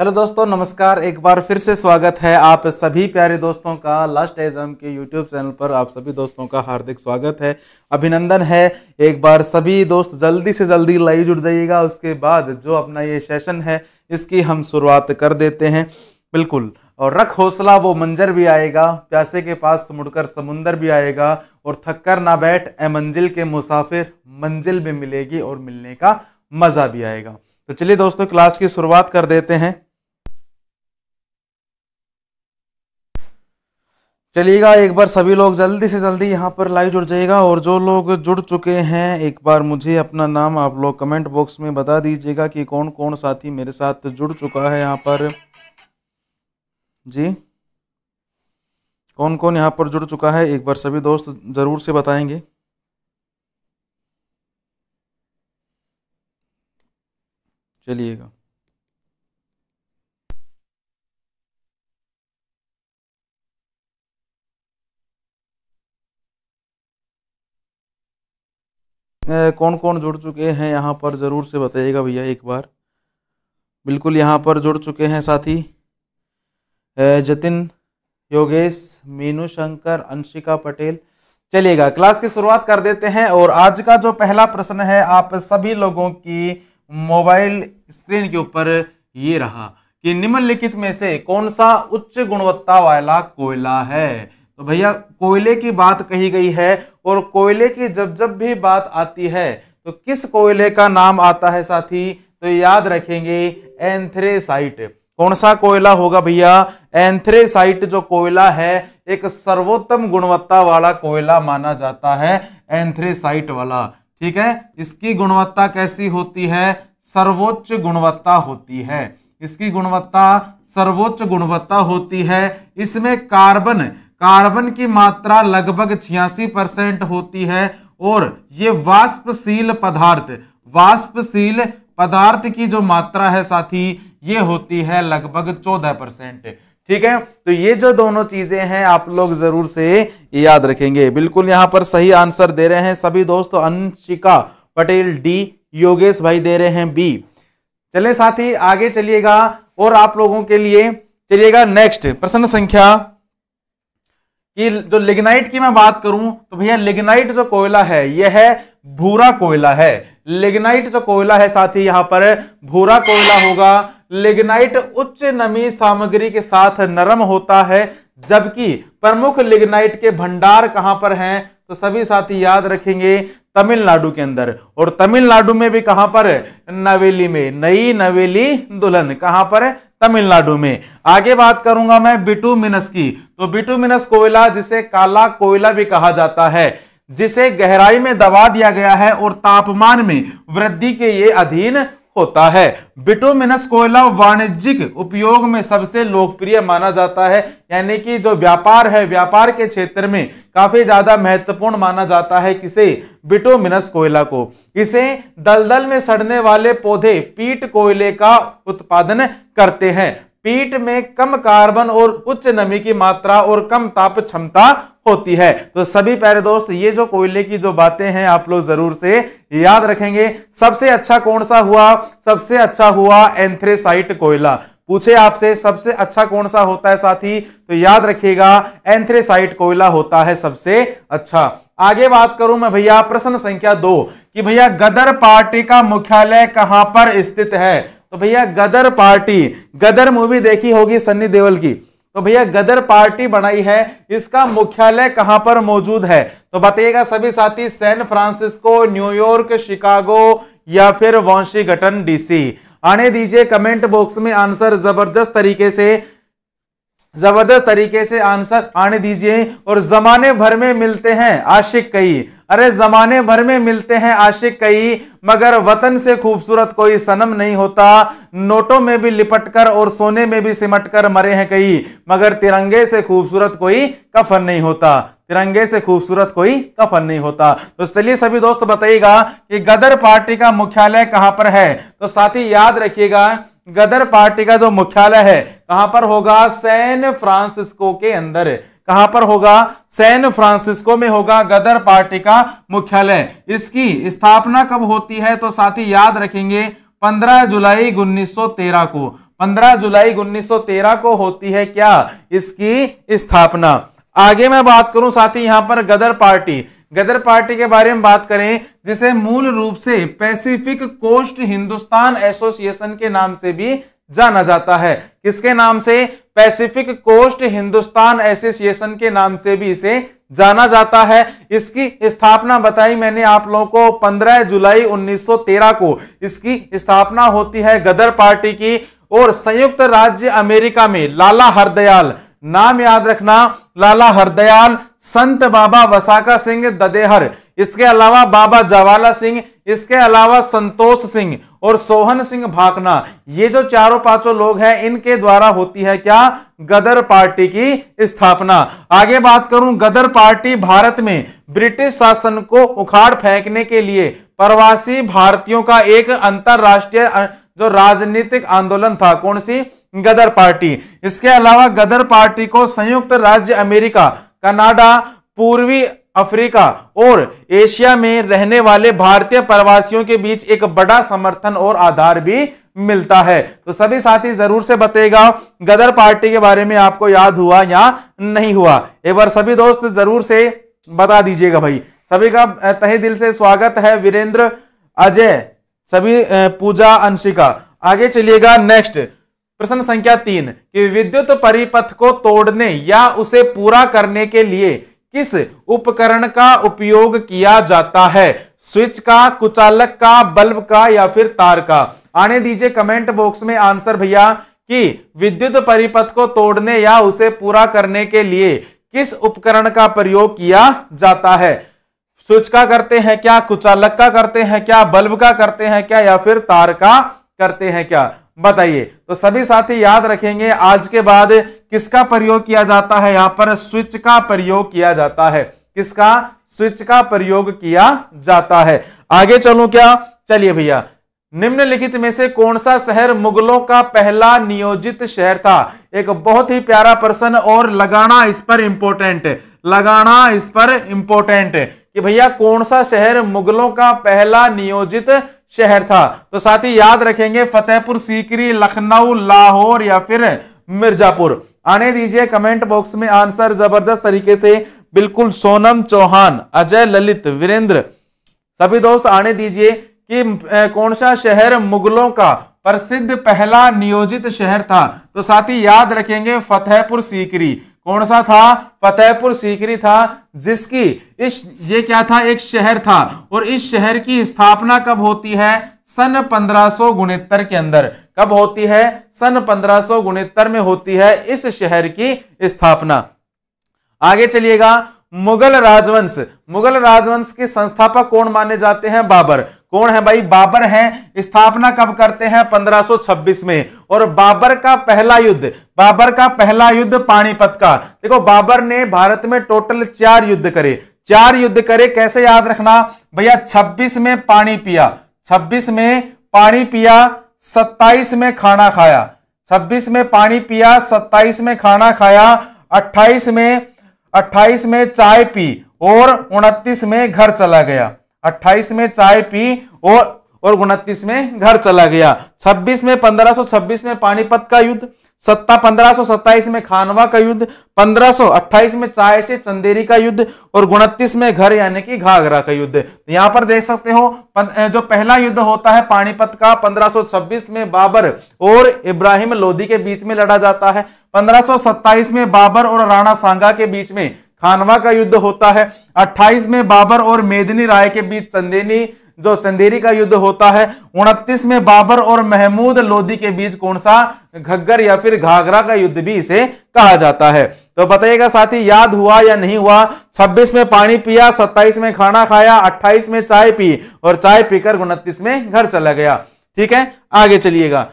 hello दोस्तों नमस्कार एक बार फिर से स्वागत है आप सभी प्यारे दोस्तों का लास्ट एग्जाम के यूट्यूब चैनल पर आप सभी दोस्तों का हार्दिक स्वागत है अभिनंदन है एक बार सभी दोस्त जल्दी से जल्दी लाइव जुड़ जाइएगा उसके बाद जो अपना ये सेशन है इसकी हम शुरुआत कर देते हैं बिल्कुल और रख हौसला वो मंजर भी आएगा प्यासे के पास मुड़कर समुंदर भी आएगा और थककर ना बैठ ए मंजिल के मुसाफिर मंजिल भी मिलेगी और मिलने का मज़ा भी आएगा तो चलिए दोस्तों क्लास की शुरुआत कर देते हैं चलिएगा एक बार सभी लोग जल्दी से जल्दी यहाँ पर लाइव जुड़ जाइएगा और जो लोग जुड़ चुके हैं एक बार मुझे अपना नाम आप लोग कमेंट बॉक्स में बता दीजिएगा कि कौन कौन साथी मेरे साथ जुड़ चुका है यहाँ पर जी कौन कौन यहाँ पर जुड़ चुका है एक बार सभी दोस्त ज़रूर से बताएंगे चलिएगा कौन कौन जुड़ चुके हैं यहाँ पर ज़रूर से बताइएगा भैया एक बार बिल्कुल यहाँ पर जुड़ चुके हैं साथी जतिन योगेश मीनू शंकर अंशिका पटेल चलिएगा क्लास की शुरुआत कर देते हैं और आज का जो पहला प्रश्न है आप सभी लोगों की मोबाइल स्क्रीन के ऊपर ये रहा कि निम्नलिखित में से कौन सा उच्च गुणवत्ता वाला कोयला है तो भैया कोयले की बात कही गई है और कोयले की जब जब भी बात आती है तो किस कोयले का नाम आता है साथी तो याद रखेंगे एंथ्रेसाइट कौन सा कोयला होगा भैया एंथ्रेसाइट जो कोयला है एक सर्वोत्तम गुणवत्ता वाला कोयला माना जाता है एंथ्रेसाइट वाला ठीक है इसकी गुणवत्ता कैसी होती है सर्वोच्च गुणवत्ता होती है इसकी गुणवत्ता सर्वोच्च गुणवत्ता होती है इसमें कार्बन कार्बन की मात्रा लगभग छियासी परसेंट होती है और ये वाष्पशील पदार्थ वाष्पशील पदार्थ की जो मात्रा है साथी ये होती है लगभग चौदह परसेंट ठीक है तो ये जो दोनों चीजें हैं आप लोग जरूर से याद रखेंगे बिल्कुल यहां पर सही आंसर दे रहे हैं सभी दोस्त अंशिका पटेल डी योगेश भाई दे रहे हैं बी चले साथी आगे चलिएगा और आप लोगों के लिए चलिएगा नेक्स्ट प्रश्न संख्या कि जो लिग्नाइट की मैं बात करूं तो भैया लिग्नाइट जो कोयला है यह है भूरा कोयला है लिग्नाइट जो कोयला है साथ ही यहां पर भूरा कोयला होगा लिग्नाइट उच्च नमी सामग्री के साथ नरम होता है जबकि प्रमुख लिग्नाइट के भंडार कहां पर हैं तो सभी साथी याद रखेंगे तमिलनाडु के अंदर और तमिलनाडु में भी कहां पर नवेली में नई नवेली दुल्हन कहां पर है तमिलनाडु में आगे बात करूंगा मैं बिटू मिनस की तो बिटू मिनस कोयला जिसे काला कोयला भी कहा जाता है जिसे गहराई में दबा दिया गया है और तापमान में वृद्धि के ये अधीन होता है बिटोमिनस कोयला वाणिज्यिक उपयोग में सबसे लोकप्रिय माना जाता है यानी कि जो व्यापार है व्यापार के क्षेत्र में काफी ज्यादा महत्वपूर्ण माना जाता है किसे बिटोमिनस कोयला को इसे दलदल में सड़ने वाले पौधे पीट कोयले का उत्पादन करते हैं पीट में कम कार्बन और उच्च नमी की मात्रा और कम ताप क्षमता होती है तो सभी प्यारे दोस्त ये जो कोयले की जो बातें हैं आप लोग जरूर से याद रखेंगे सबसे अच्छा कौन सा हुआ सबसे अच्छा हुआ एंथ्रेसाइट कोयला पूछे आपसे सबसे अच्छा कौन सा होता है साथी तो याद रखिएगा एंथ्रेसाइट कोयला होता है सबसे अच्छा आगे बात करूं मैं भैया प्रश्न संख्या दो कि भैया गदर पार्टी का मुख्यालय कहां पर स्थित है तो भैया गदर पार्टी गदर मूवी देखी होगी सन्नी देवल की तो भैया गदर पार्टी बनाई है इसका मुख्यालय कहां पर मौजूद है तो बताइएगा सभी साथी सैन फ्रांसिस्को न्यूयॉर्क शिकागो या फिर वॉशिंगटन डीसी आने दीजिए कमेंट बॉक्स में आंसर जबरदस्त तरीके से जबरदस्त तरीके से आंसर आने दीजिए और जमाने भर में मिलते हैं आशिक कई अरे जमाने भर में मिलते हैं आशिक कई मगर वतन से खूबसूरत कोई सनम नहीं होता नोटों में भी लिपट कर और सोने में भी सिमटकर मरे हैं कई मगर तिरंगे से खूबसूरत कोई कफन नहीं होता तिरंगे से खूबसूरत कोई कफन नहीं होता तो चलिए सभी दोस्त बताइएगा कि गदर पार्टी का मुख्यालय कहां पर है तो साथ ही याद रखिएगा गदर पार्टी का जो मुख्यालय है कहां पर होगा सैन फ्रांसिस्को के अंदर कहां पर होगा सैन फ्रांसिस्को में होगा गदर पार्टी का मुख्यालय इसकी स्थापना कब होती है तो साथ ही याद रखेंगे 15 जुलाई 1913 को 15 जुलाई 1913 को होती है क्या इसकी स्थापना आगे मैं बात करूं साथ ही यहां पर गदर पार्टी गदर पार्टी के बारे में बात करें जिसे मूल रूप से पैसिफिक कोस्ट हिंदुस्तान एसोसिएशन के नाम से भी जाना जाता है किसके नाम से पैसिफिक कोस्ट हिंदुस्तान एसोसिएशन के नाम से भी इसे जाना जाता है इसकी स्थापना बताई मैंने आप लोगों को 15 जुलाई 1913 को इसकी स्थापना होती है गदर पार्टी की और संयुक्त राज्य अमेरिका में लाला हरदयाल नाम याद रखना लाला हरदयाल संत बाबा वसाका सिंह ददेहर इसके अलावा बाबा जवाला सिंह इसके अलावा संतोष सिंह और सोहन सिंह भाकना ये जो चारों पांचों लोग हैं इनके द्वारा होती है क्या गदर पार्टी की स्थापना आगे बात करूं गदर पार्टी भारत में ब्रिटिश शासन को उखाड़ फेंकने के लिए प्रवासी भारतीयों का एक अंतरराष्ट्रीय जो राजनीतिक आंदोलन था कौन सी गदर पार्टी इसके अलावा गदर पार्टी को संयुक्त राज्य अमेरिका कनाडा पूर्वी अफ्रीका और एशिया में रहने वाले भारतीय प्रवासियों के बीच एक बड़ा समर्थन और आधार भी मिलता है तो सभी साथी जरूर से बताएगा गदर पार्टी के बारे में आपको याद हुआ या नहीं हुआ एक बार सभी दोस्त जरूर से बता दीजिएगा भाई सभी का तहे दिल से स्वागत है वीरेंद्र अजय सभी पूजा अंशिका आगे चलिएगा नेक्स्ट प्रश्न संख्या तीन कि विद्युत परिपथ को तोड़ने या उसे पूरा करने के लिए किस उपकरण का उपयोग किया जाता है स्विच का कुचालक का बल्ब का या फिर तार का आने दीजिए कमेंट बॉक्स में आंसर भैया कि विद्युत परिपथ को तोड़ने या उसे पूरा करने के लिए किस उपकरण का प्रयोग किया जाता है स्विच का करते हैं क्या कुचालक का करते हैं क्या बल्ब का करते हैं क्या या फिर तार का करते हैं क्या बताइए तो सभी साथी याद रखेंगे आज के बाद किसका प्रयोग किया जाता है यहां पर स्विच का प्रयोग किया जाता है किसका स्विच का प्रयोग किया जाता है आगे चलू क्या चलिए भैया निम्नलिखित में से कौन सा शहर मुगलों का पहला नियोजित शहर था एक बहुत ही प्यारा प्रश्न और लगाना इस पर इंपॉर्टेंट लगाना इस पर इंपॉर्टेंट कि भैया कौन सा शहर मुगलों का पहला नियोजित शहर था तो साथ ही याद रखेंगे फतेहपुर सीकरी लखनऊ लाहौर या फिर मिर्जापुर आने दीजिए कमेंट बॉक्स में आंसर जबरदस्त तरीके से बिल्कुल सोनम चौहान अजय ललित वीरेंद्र सभी दोस्त आने दीजिए कि कौन सा शहर मुगलों का प्रसिद्ध पहला नियोजित शहर था तो साथ ही याद रखेंगे फतेहपुर सीकरी कौन सा था फतेहपुर सीकरी था जिसकी इस ये क्या था एक शहर था और इस शहर की स्थापना कब होती है सन पंद्रह के अंदर कब होती है सन पंद्रह में होती है इस शहर की स्थापना आगे चलिएगा मुगल राजवंश मुगल राजवंश के संस्थापक कौन माने जाते हैं बाबर कौन है भाई बाबर है स्थापना कब करते हैं 1526 में और बाबर का पहला युद्ध बाबर का पहला युद्ध पानीपत का देखो बाबर ने भारत में टोटल चार युद्ध करे चार युद्ध करे कैसे याद रखना भैया 26 में पानी पिया 26 में पानी पिया 27 में खाना खाया 26 में पानी पिया 27 में खाना खाया 28 में 28 में चाय पी और 29 में घर चला गया 28 में चाय पी और और उनतीस में घर चला गया 26 में 1526 में पानीपत का युद्ध सत्ता पंद्रह में खानवा का युद्ध 1528 में चाय से चंदेरी का युद्ध और उनतीस में घर यानी कि घाघरा का युद्ध यहां पर देख सकते हो जो पहला युद्ध होता है पानीपत का 1526 में बाबर और इब्राहिम लोधी के बीच में लड़ा जाता है 1527 में बाबर और राणा सांगा के बीच में खानवा का युद्ध होता है 28 में बाबर और मेदनी राय के बीच चंदेनी जो चंदेरी का युद्ध होता है 29 में बाबर और महमूद लोधी के बीच कौन सा घग्गर या फिर घाघरा का युद्ध भी इसे कहा जाता है तो बताइएगा साथी याद हुआ या नहीं हुआ 26 में पानी पिया 27 में खाना खाया 28 में चाय पी और चाय पीकर उनतीस में घर चला गया ठीक है आगे चलिएगा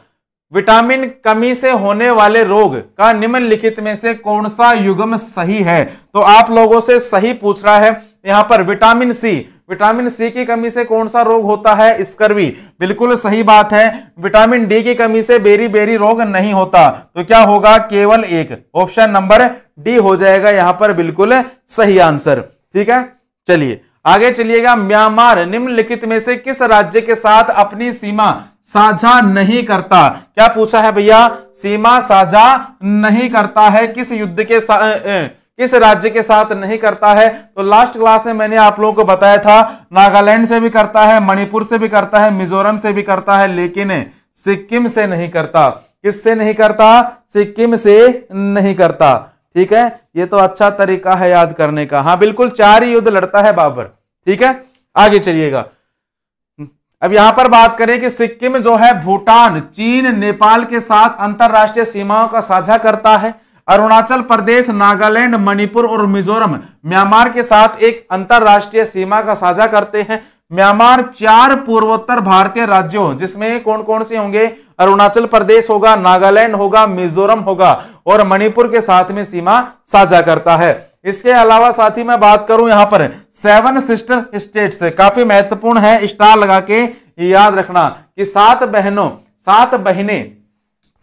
विटामिन कमी से होने वाले रोग का निम्नलिखित में से कौन सा युगम सही है तो आप लोगों से सही पूछ रहा है यहां पर विटामिन सी विटामिन सी की कमी से कौन सा रोग होता है स्कर्वी बिल्कुल सही बात है विटामिन डी की कमी से बेरी बेरी रोग नहीं होता तो क्या होगा केवल एक ऑप्शन नंबर डी हो जाएगा यहां पर बिल्कुल सही आंसर ठीक है चलिए आगे चलिएगा म्यांमार निम्नलिखित में से किस राज्य के साथ अपनी सीमा साझा नहीं करता क्या पूछा है भैया सीमा साझा नहीं करता है किस युद्ध के साथ किस राज्य के साथ नहीं करता है तो लास्ट क्लास में मैंने आप लोगों को बताया था नागालैंड से भी करता है मणिपुर से भी करता है मिजोरम से भी करता है लेकिन सिक्किम से नहीं करता किससे नहीं करता सिक्किम से नहीं करता ठीक है ये तो अच्छा तरीका है याद करने का हाँ बिल्कुल चार ही युद्ध लड़ता है बाबर ठीक है आगे चलिएगा अब यहां पर बात करें कि सिक्किम जो है भूटान चीन नेपाल के साथ अंतरराष्ट्रीय सीमाओं का साझा करता है अरुणाचल प्रदेश नागालैंड मणिपुर और मिजोरम म्यांमार के साथ एक अंतरराष्ट्रीय सीमा का साझा करते हैं म्यांमार चार पूर्वोत्तर भारतीय राज्यों जिसमें कौन कौन से होंगे अरुणाचल प्रदेश होगा नागालैंड होगा मिजोरम होगा और मणिपुर के साथ में सीमा साझा करता है इसके अलावा साथी मैं बात करूं यहां पर सेवन सिस्टर स्टेट्स काफी महत्वपूर्ण है स्टार लगा के याद रखना कि सात बहनों सात बहने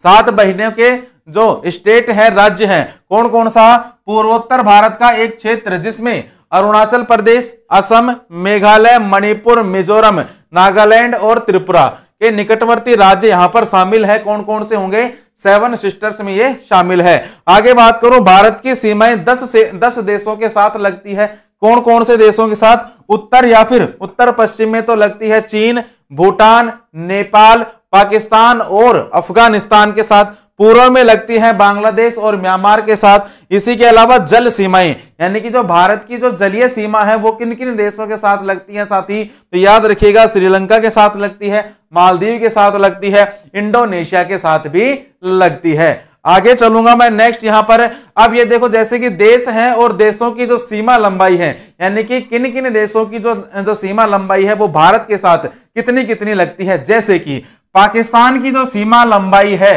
सात बहनों के जो स्टेट है राज्य है कौन कौन सा पूर्वोत्तर भारत का एक क्षेत्र जिसमें अरुणाचल प्रदेश असम मेघालय मणिपुर मिजोरम नागालैंड और त्रिपुरा के निकटवर्ती राज्य यहां पर शामिल है कौन कौन से होंगे सेवन सिस्टर्स में ये शामिल है आगे बात करूं भारत की सीमाएं दस से दस देशों के साथ लगती है कौन कौन से देशों के साथ उत्तर या फिर उत्तर पश्चिम में तो लगती है चीन भूटान नेपाल पाकिस्तान और अफगानिस्तान के साथ पूर्व में लगती है बांग्लादेश और म्यांमार के साथ इसी के अलावा जल सीमाएं यानी कि जो भारत की जो जलीय सीमा है वो किन किन देशों के साथ लगती है साथ ही तो याद रखिएगा श्रीलंका के साथ लगती है मालदीव के साथ लगती है इंडोनेशिया के साथ भी लगती है आगे चलूंगा मैं नेक्स्ट यहां पर अब ये देखो जैसे कि देश हैं और देशों की जो सीमा लंबाई है यानी कि किन किन देशों की जो जो सीमा लंबाई है वो भारत के साथ कितनी कितनी लगती है जैसे कि पाकिस्तान की जो सीमा लंबाई है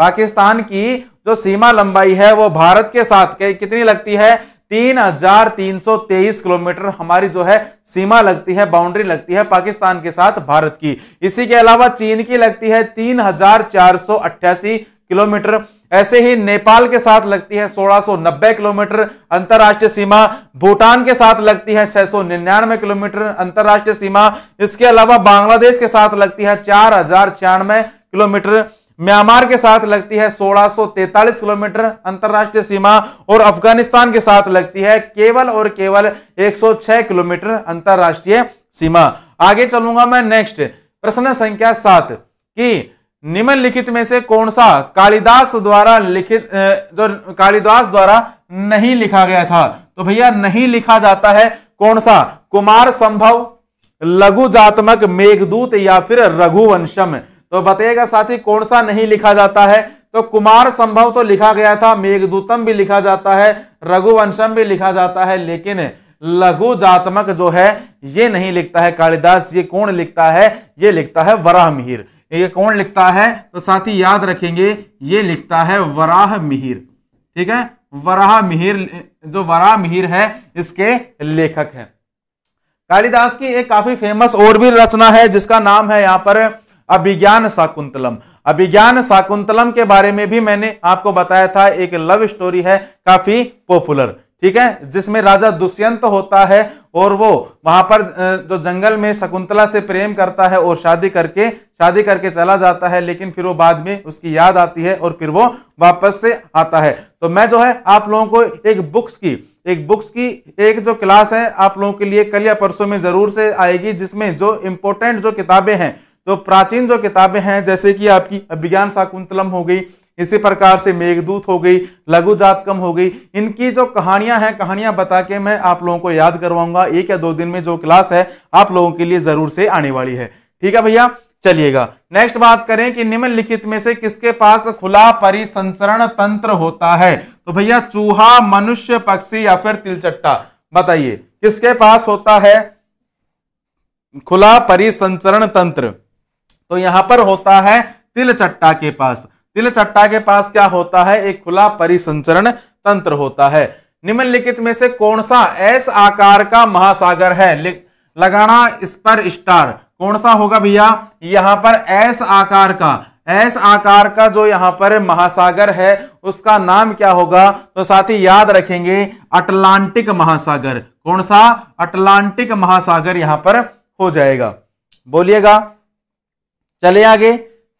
पाकिस्तान की जो सीमा लंबाई है वो भारत के साथ के कितनी लगती है तीन हजार तीन सौ तेईस किलोमीटर हमारी जो है सीमा लगती है बाउंड्री लगती है पाकिस्तान के साथ भारत की इसी के अलावा चीन की लगती है तीन हजार चार सौ अट्ठासी किलोमीटर ऐसे ही नेपाल के साथ लगती है 1690 किलोमीटर अंतरराष्ट्रीय सीमा भूटान के साथ लगती है 699 किलोमीटर अंतर्राष्ट्रीय सीमा इसके अलावा बांग्लादेश के साथ लगती है चार किलोमीटर म्यांमार के साथ लगती है 1643 किलोमीटर अंतरराष्ट्रीय सीमा और अफगानिस्तान के साथ लगती है केवल और केवल 106 किलोमीटर अंतरराष्ट्रीय सीमा आगे चलूंगा मैं नेक्स्ट प्रश्न संख्या सात कि निम्नलिखित में से कौन सा कालिदास द्वारा लिखित जो कालिदास द्वारा नहीं लिखा गया था तो भैया नहीं लिखा जाता है कौन सा कुमार संभव लघु जातमक मेघदूत या फिर रघुवंशम तो बताइएगा साथी कौन सा नहीं लिखा जाता है तो कुमार संभव तो लिखा गया था मेघदूतम भी लिखा जाता है रघुवंशम भी लिखा जाता है लेकिन लघु जातमक जो है ये नहीं लिखता है कालिदास ये कौन लिखता है ये लिखता है वराह मिहिर ये कौन लिखता है तो साथी याद रखेंगे ये लिखता है वराह मिहिर ठीक है वराह मिहिर जो वराह मिहिर है इसके लेखक है कालिदास की एक काफी फेमस और भी रचना है जिसका नाम है यहां पर अभिज्ञान शाकुंतलम अभिज्ञान शाकुंतलम के बारे में भी मैंने आपको बताया था एक लव स्टोरी है काफी पॉपुलर ठीक है जिसमें राजा दुष्यंत होता है और वो वहां पर जो जंगल में शकुंतला से प्रेम करता है और शादी करके शादी करके चला जाता है लेकिन फिर वो बाद में उसकी याद आती है और फिर वो वापस से आता है तो मैं जो है आप लोगों को एक बुक्स की एक बुक्स की एक जो क्लास है आप लोगों के लिए कल या परसों में जरूर से आएगी जिसमें जो इंपॉर्टेंट जो किताबें हैं तो प्राचीन जो किताबें हैं जैसे कि आपकी अभिज्ञान शाकुंतलम हो गई इसी प्रकार से मेघदूत हो गई लघु जातकम हो गई इनकी जो कहानियां हैं कहानियां बता के मैं आप लोगों को याद करवाऊंगा एक या दो दिन में जो क्लास है आप लोगों के लिए जरूर से आने वाली है ठीक है भैया चलिएगा नेक्स्ट बात करें कि निम्नलिखित में से किसके पास खुला परिसंचरण तंत्र होता है तो भैया चूहा मनुष्य पक्षी या फिर तिलचट्टा बताइए किसके पास होता है खुला परिसंचरण तंत्र तो यहां पर होता है तिल चट्टा के पास तिल चट्टा के पास क्या होता है एक खुला परिसंचरण तंत्र होता है निम्नलिखित में से कौन सा एस आकार का महासागर है लगाना इस पर स्टार कौन सा होगा भैया यहां पर एस आकार का एस आकार का जो यहां पर महासागर है उसका नाम क्या होगा तो साथ ही याद रखेंगे अटलांटिक महासागर कौन सा अटलांटिक महासागर यहां पर हो जाएगा बोलिएगा चले आगे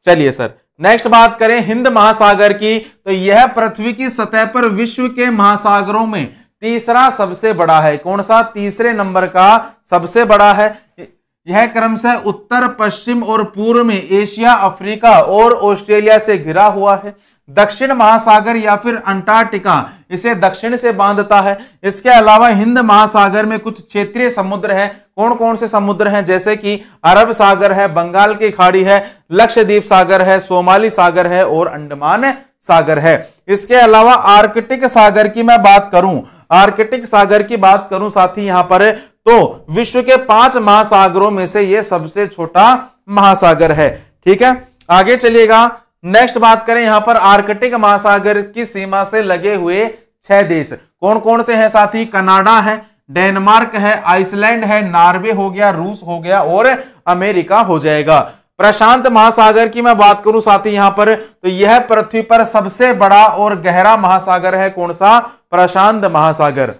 चलिए सर नेक्स्ट बात करें हिंद महासागर की तो यह पृथ्वी की सतह पर विश्व के महासागरों में तीसरा सबसे बड़ा है कौन सा तीसरे नंबर का सबसे बड़ा है यह क्रम से उत्तर पश्चिम और पूर्व में एशिया अफ्रीका और ऑस्ट्रेलिया से घिरा हुआ है दक्षिण महासागर या फिर अंटार्कटिका इसे दक्षिण से बांधता है इसके अलावा हिंद महासागर में कुछ क्षेत्रीय समुद्र है कौन कौन से समुद्र हैं जैसे कि अरब सागर है बंगाल की खाड़ी है लक्षद्वीप सागर है सोमाली सागर है और अंडमान सागर है इसके अलावा आर्कटिक सागर की मैं बात करूं आर्कटिक सागर की बात करूं साथी यहां पर तो विश्व के पांच महासागरों में से यह सबसे छोटा महासागर है ठीक है आगे चलिएगा नेक्स्ट बात करें यहां पर आर्कटिक महासागर की सीमा से लगे हुए छह देश कौन कौन से हैं साथी कनाडा है डेनमार्क है आइसलैंड है नॉर्वे हो गया रूस हो गया और अमेरिका हो जाएगा प्रशांत महासागर की मैं बात करूं साथी यहां पर तो यह पृथ्वी पर सबसे बड़ा और गहरा महासागर है कौन सा प्रशांत महासागर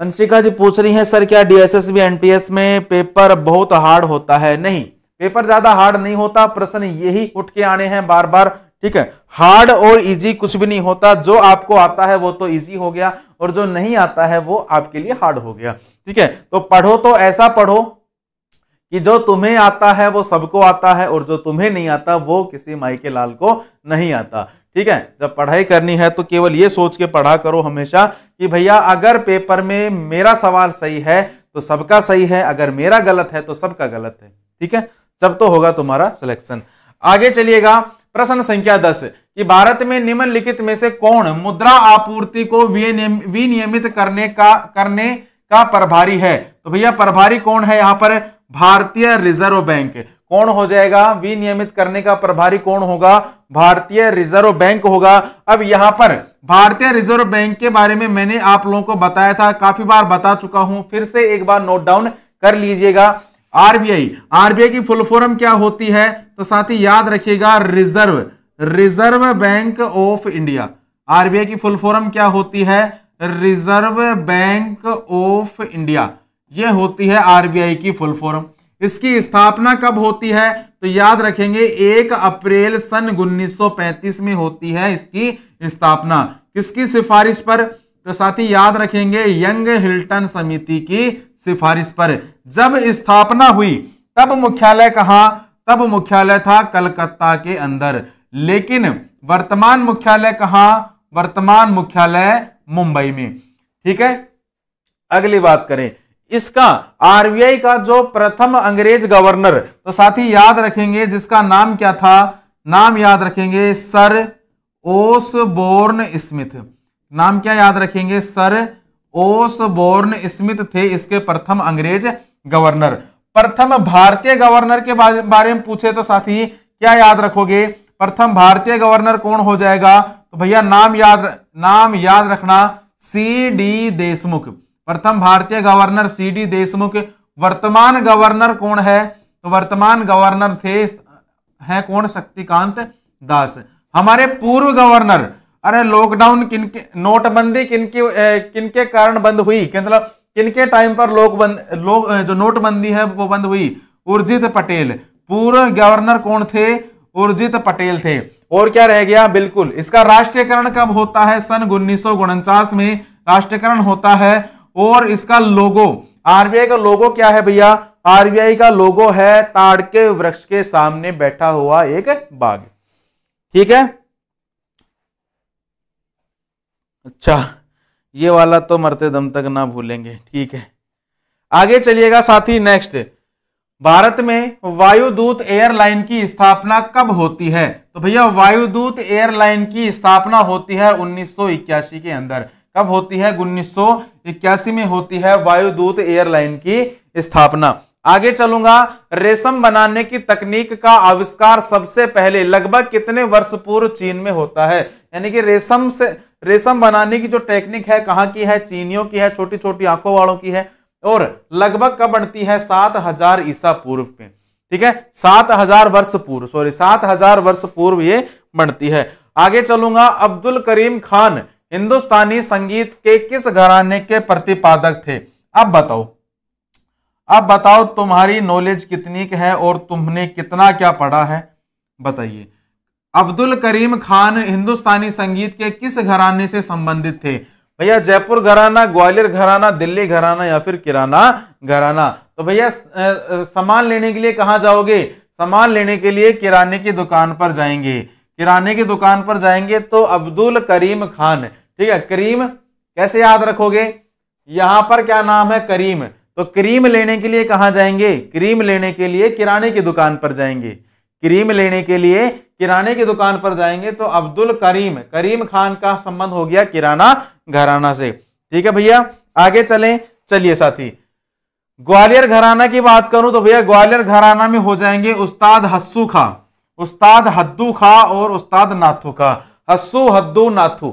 अंशिका जी पूछ रही हैं सर क्या डीएसएस भी एनपीएस में पेपर बहुत हार्ड होता है नहीं पेपर ज्यादा हार्ड नहीं होता प्रश्न यही उठ के आने हैं बार बार ठीक है हार्ड और इजी कुछ भी नहीं होता जो आपको आता है वो तो इजी हो गया और जो नहीं आता है वो आपके लिए हार्ड हो गया ठीक है तो पढ़ो तो ऐसा पढ़ो कि जो तुम्हें आता है वो सबको आता है और जो तुम्हें नहीं आता वो किसी माई के लाल को नहीं आता ठीक है जब पढ़ाई करनी है तो केवल ये सोच के पढ़ा करो हमेशा कि भैया अगर पेपर में मेरा सवाल सही है तो सबका सही है अगर मेरा गलत है तो सबका गलत है ठीक है जब तो होगा तुम्हारा सिलेक्शन आगे चलिएगा प्रश्न संख्या दस कि भारत में निम्नलिखित में से कौन मुद्रा आपूर्ति को विनियमित करने का करने का प्रभारी है तो भैया प्रभारी कौन है यहां पर भारतीय रिजर्व बैंक कौन हो जाएगा विनियमित करने का प्रभारी कौन होगा भारतीय रिजर्व बैंक होगा अब यहां पर भारतीय रिजर्व बैंक के बारे में मैंने आप लोगों को बताया था काफी बार बता चुका हूं फिर से एक बार नोट डाउन कर लीजिएगा आरबीआई आरबीआई की फुल फॉर्म क्या होती है तो साथ ही याद रखिएगा reserve reserve bank of India RBI की फुल फॉर्म क्या होती है रिजर्व बैंक ऑफ इंडिया ये होती है आरबीआई की फुल फॉर्म इसकी स्थापना कब होती है तो याद रखेंगे एक अप्रैल सन 1935 में होती है इसकी स्थापना किसकी सिफारिश पर तो साथ ही याद रखेंगे यंग हिल्टन समिति की सिफारिश पर जब स्थापना हुई तब मुख्यालय कहा तब मुख्यालय था कलकत्ता के अंदर लेकिन वर्तमान मुख्यालय कहा वर्तमान मुख्यालय मुंबई में ठीक है अगली बात करें इसका आरबीआई का जो प्रथम अंग्रेज गवर्नर तो साथी याद रखेंगे जिसका नाम क्या था नाम याद रखेंगे सर ओसबोर्न स्मिथ नाम क्या याद रखेंगे सर ओसबोर्न स्मिथ थे इसके प्रथम अंग्रेज गवर्नर प्रथम भारतीय गवर्नर के बारे में पूछे तो साथी क्या याद रखोगे प्रथम भारतीय गवर्नर कौन हो जाएगा तो भैया नाम याद नाम याद रखना सी डी देशमुख प्रथम भारतीय गवर्नर सी डी देशमुख वर्तमान गवर्नर कौन है तो वर्तमान गवर्नर थे हैं कौन शक्तिकांत दास हमारे पूर्व गवर्नर अरे लॉकडाउन किनके नोटबंदी किनके किनके कारण बंद हुई कैंसल मतलब किनके टाइम पर लोक बंद लोग जो नोटबंदी है वो बंद हुई उर्जित पटेल पूर्व गवर्नर कौन थे उर्जित पटेल थे और क्या रह गया बिल्कुल इसका राष्ट्रीयकरण कब होता है सन उन्नीस में राष्ट्रीयकरण होता है और इसका लोगो आरबीआई का लोगो क्या है भैया आरबीआई का लोगो है ताड़ के वृक्ष के सामने बैठा हुआ एक बाघ ठीक है अच्छा ये वाला तो मरते दम तक ना भूलेंगे ठीक है आगे चलिएगा साथी नेक्स्ट भारत में वायुदूत एयरलाइन की स्थापना कब होती है तो भैया वायुदूत एयरलाइन की स्थापना होती है उन्नीस के अंदर कब होती है उन्नीस में होती है वायुदूत एयरलाइन की स्थापना आगे चलूंगा रेशम बनाने की तकनीक का आविष्कार सबसे पहले लगभग कितने वर्ष पूर्व चीन में होता है यानी कि रेशम से रेशम बनाने की जो टेक्निक है कहाँ की है चीनियों की है छोटी छोटी आंखों वालों की है और लगभग कब बनती है सात हजार ईसा पूर्व में ठीक है सात हजार वर्ष पूर्व सॉरी सात हजार वर्ष पूर्व ये बनती है आगे चलूंगा अब्दुल करीम खान हिंदुस्तानी संगीत के किस घराने के प्रतिपादक थे अब बताओ अब बताओ तुम्हारी नॉलेज कितनी है और तुमने कितना क्या पढ़ा है बताइए अब्दुल करीम खान हिंदुस्तानी संगीत के किस घराने से संबंधित थे भैया जयपुर घराना ग्वालियर घराना दिल्ली घराना या फिर किराना घराना तो भैया सामान लेने के लिए कहाँ जाओगे सामान लेने के लिए किराने की दुकान पर जाएंगे किराने की दुकान पर जाएंगे तो अब्दुल करीम खान ठीक है करीम कैसे याद रखोगे यहां पर क्या नाम है करीम तो क्रीम लेने के लिए कहां जाएंगे क्रीम लेने के लिए किराने की दुकान पर जाएंगे क्रीम लेने के लिए किराने की दुकान पर जाएंगे तो अब्दुल करीम करीम खान का संबंध हो गया किराना घराना से ठीक है भैया आगे चलें चलिए साथी ग्वालियर घराना की बात करूं तो भैया ग्वालियर घराना में हो जाएंगे उस्ताद हस्सू खा उस्ताद हद्दू खां और उस्ताद नाथू खा हस्सू हद्दू नाथू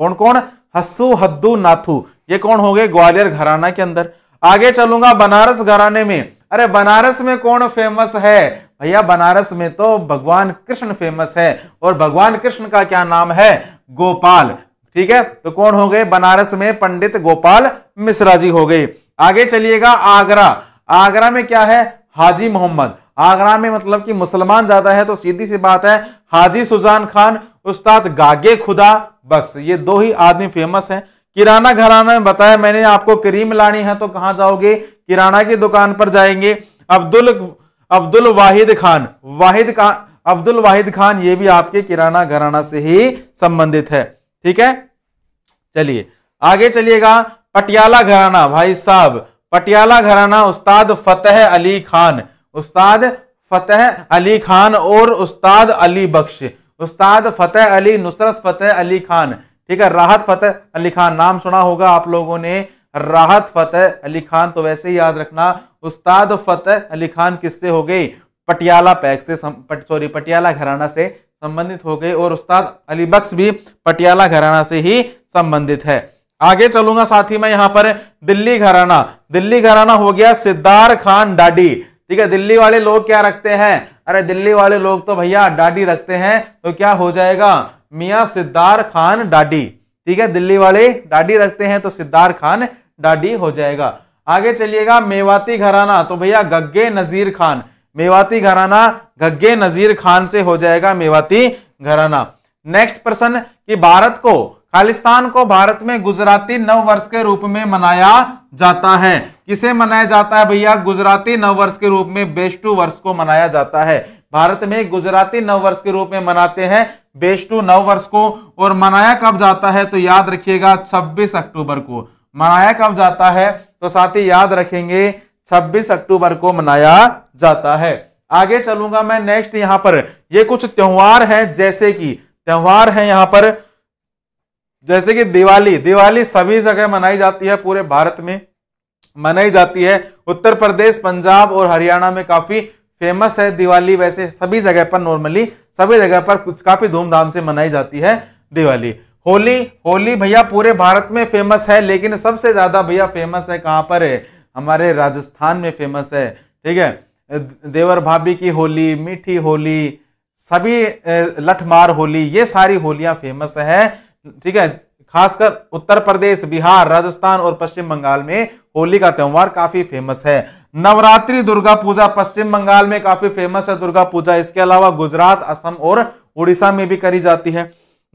कौन कौन हस्सू हद्दू नाथू ये कौन हो गए ग्वालियर घराना के अंदर आगे चलूंगा बनारस घराने में अरे बनारस में कौन फेमस है भैया बनारस में तो भगवान कृष्ण फेमस है और भगवान कृष्ण का क्या नाम है गोपाल ठीक है तो कौन हो गए बनारस में पंडित गोपाल मिश्रा जी हो गए आगे चलिएगा आगरा आगरा में क्या है हाजी मोहम्मद आगरा में मतलब कि मुसलमान ज्यादा है तो सीधी सी बात है हाजी सुजान खान उस्ताद गागे खुदा बख्स ये दो ही आदमी फेमस हैं किराना घराना में बताया मैंने आपको क्रीम लानी है तो कहां जाओगे किराना की दुकान पर जाएंगे अब्दुल अब्दुल वाहिद खान वाहिद खान अब्दुल वाहिद खान ये भी आपके किराना घराना से ही संबंधित है ठीक है चलिए आगे चलिएगा पटियाला घराना भाई साहब पटियाला घराना उस्ताद फतेह अली खान उस्ताद फतेह अली खान और उस्ताद अली बख्श उस्ताद फतेह अली नुसरत फतेह अली खान ठीक है राहत फतेह अली खान नाम सुना होगा आप लोगों ने राहत फतेह अली खान तो वैसे ही याद रखना उस्ताद फतेह अली खान किससे हो गई पटियाला पैक से पट, सॉरी पटियाला घराना से संबंधित हो गई और उस्ताद अली बख्श भी पटियाला घराना से ही संबंधित है आगे चलूंगा साथी मैं यहां पर दिल्ली घराना दिल्ली घराना हो गया सिद्धार खान डाडी ठीक है दिल्ली वाले लोग क्या रखते हैं अरे दिल्ली वाले लोग तो भैया डाडी रखते हैं तो क्या हो जाएगा मियाँ सिद्धार खान डाडी ठीक है दिल्ली वाले डाडी रखते हैं तो सिद्धार खान डाडी हो जाएगा आगे चलिएगा मेवाती घराना तो भैया गग्गे नजीर खान मेवाती घराना गग्गे नजीर खान से हो जाएगा मेवाती घराना नेक्स्ट प्रश्न कि भारत को खालिस्तान को भारत में गुजराती नव वर्ष के रूप में मनाया जाता है किसे मनाया जाता है भैया गुजराती नव वर्ष के रूप में बेस्टू वर्ष को मनाया जाता है भारत में गुजराती नव वर्ष के रूप में मनाते हैं बेस्टू नव वर्ष को और मनाया कब जाता है तो याद रखिएगा 26 अक्टूबर को मनाया कब जाता है तो साथ ही याद रखेंगे 26 अक्टूबर को मनाया जाता है आगे चलूंगा मैं नेक्स्ट यहां पर ये कुछ त्यौहार हैं जैसे कि त्यौहार हैं यहां पर जैसे कि दिवाली दिवाली सभी जगह मनाई जाती है पूरे भारत में मनाई जाती है उत्तर प्रदेश पंजाब और हरियाणा में काफी फेमस है दिवाली वैसे सभी जगह पर नॉर्मली सभी जगह पर कुछ काफी धूमधाम से मनाई जाती है दिवाली होली होली भैया पूरे भारत में फेमस है लेकिन सबसे ज्यादा भैया फेमस है कहाँ पर है हमारे राजस्थान में फेमस है ठीक है देवर भाभी की होली मीठी होली सभी लठमार होली ये सारी होलियां फेमस है ठीक है खासकर उत्तर प्रदेश बिहार राजस्थान और पश्चिम बंगाल में होली का त्यौहार काफी फेमस है नवरात्रि दुर्गा पूजा पश्चिम बंगाल में काफी फेमस है दुर्गा पूजा इसके अलावा गुजरात असम और उड़ीसा में भी करी जाती है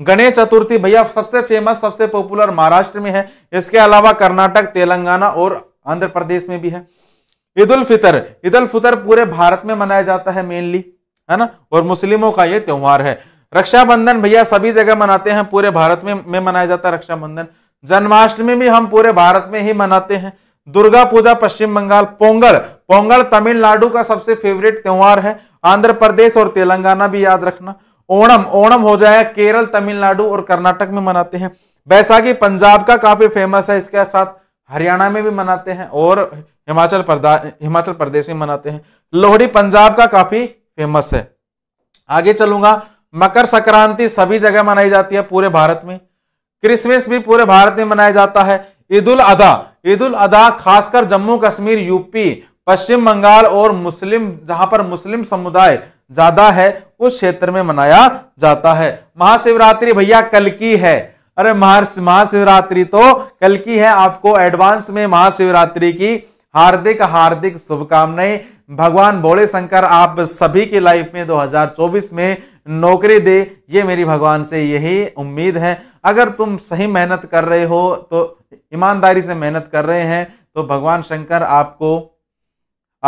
गणेश चतुर्थी भैया सबसे फेमस सबसे पॉपुलर महाराष्ट्र में है इसके अलावा कर्नाटक तेलंगाना और आंध्र प्रदेश में भी है ईद उल फितर ईद उल फितर पूरे भारत में मनाया जाता है मेनली है ना और मुस्लिमों का ये त्यौहार है रक्षाबंधन भैया सभी जगह मनाते हैं पूरे भारत में में मनाया जाता है रक्षाबंधन जन्माष्टमी भी हम पूरे भारत में ही मनाते हैं दुर्गा पूजा पश्चिम बंगाल पोंगल पोंगल तमिलनाडु का सबसे फेवरेट त्यौहार है आंध्र प्रदेश और तेलंगाना भी याद रखना ओणम ओणम हो जाए केरल तमिलनाडु और कर्नाटक में मनाते हैं बैसाखी पंजाब का काफी फेमस है इसके साथ हरियाणा में भी मनाते हैं और हिमाचल प्रदेश हिमाचल प्रदेश में मनाते हैं लोहड़ी पंजाब का काफी फेमस है आगे चलूंगा मकर संक्रांति सभी जगह मनाई जाती है पूरे भारत में क्रिसमस भी पूरे भारत में मनाया जाता है ईद उल अदा ईद उल अदा खासकर जम्मू कश्मीर यूपी पश्चिम बंगाल और मुस्लिम जहां पर मुस्लिम समुदाय ज्यादा है उस क्षेत्र में मनाया जाता है महाशिवरात्रि भैया कल की है अरे महाशिवरात्रि तो कल की है आपको एडवांस में महाशिवरात्रि की हार्दिक हार्दिक शुभकामनाएं भगवान भोले शंकर आप सभी की लाइफ में 2024 में नौकरी दे ये मेरी भगवान से यही उम्मीद है अगर तुम सही मेहनत कर रहे हो तो ईमानदारी से मेहनत कर रहे हैं तो भगवान शंकर आपको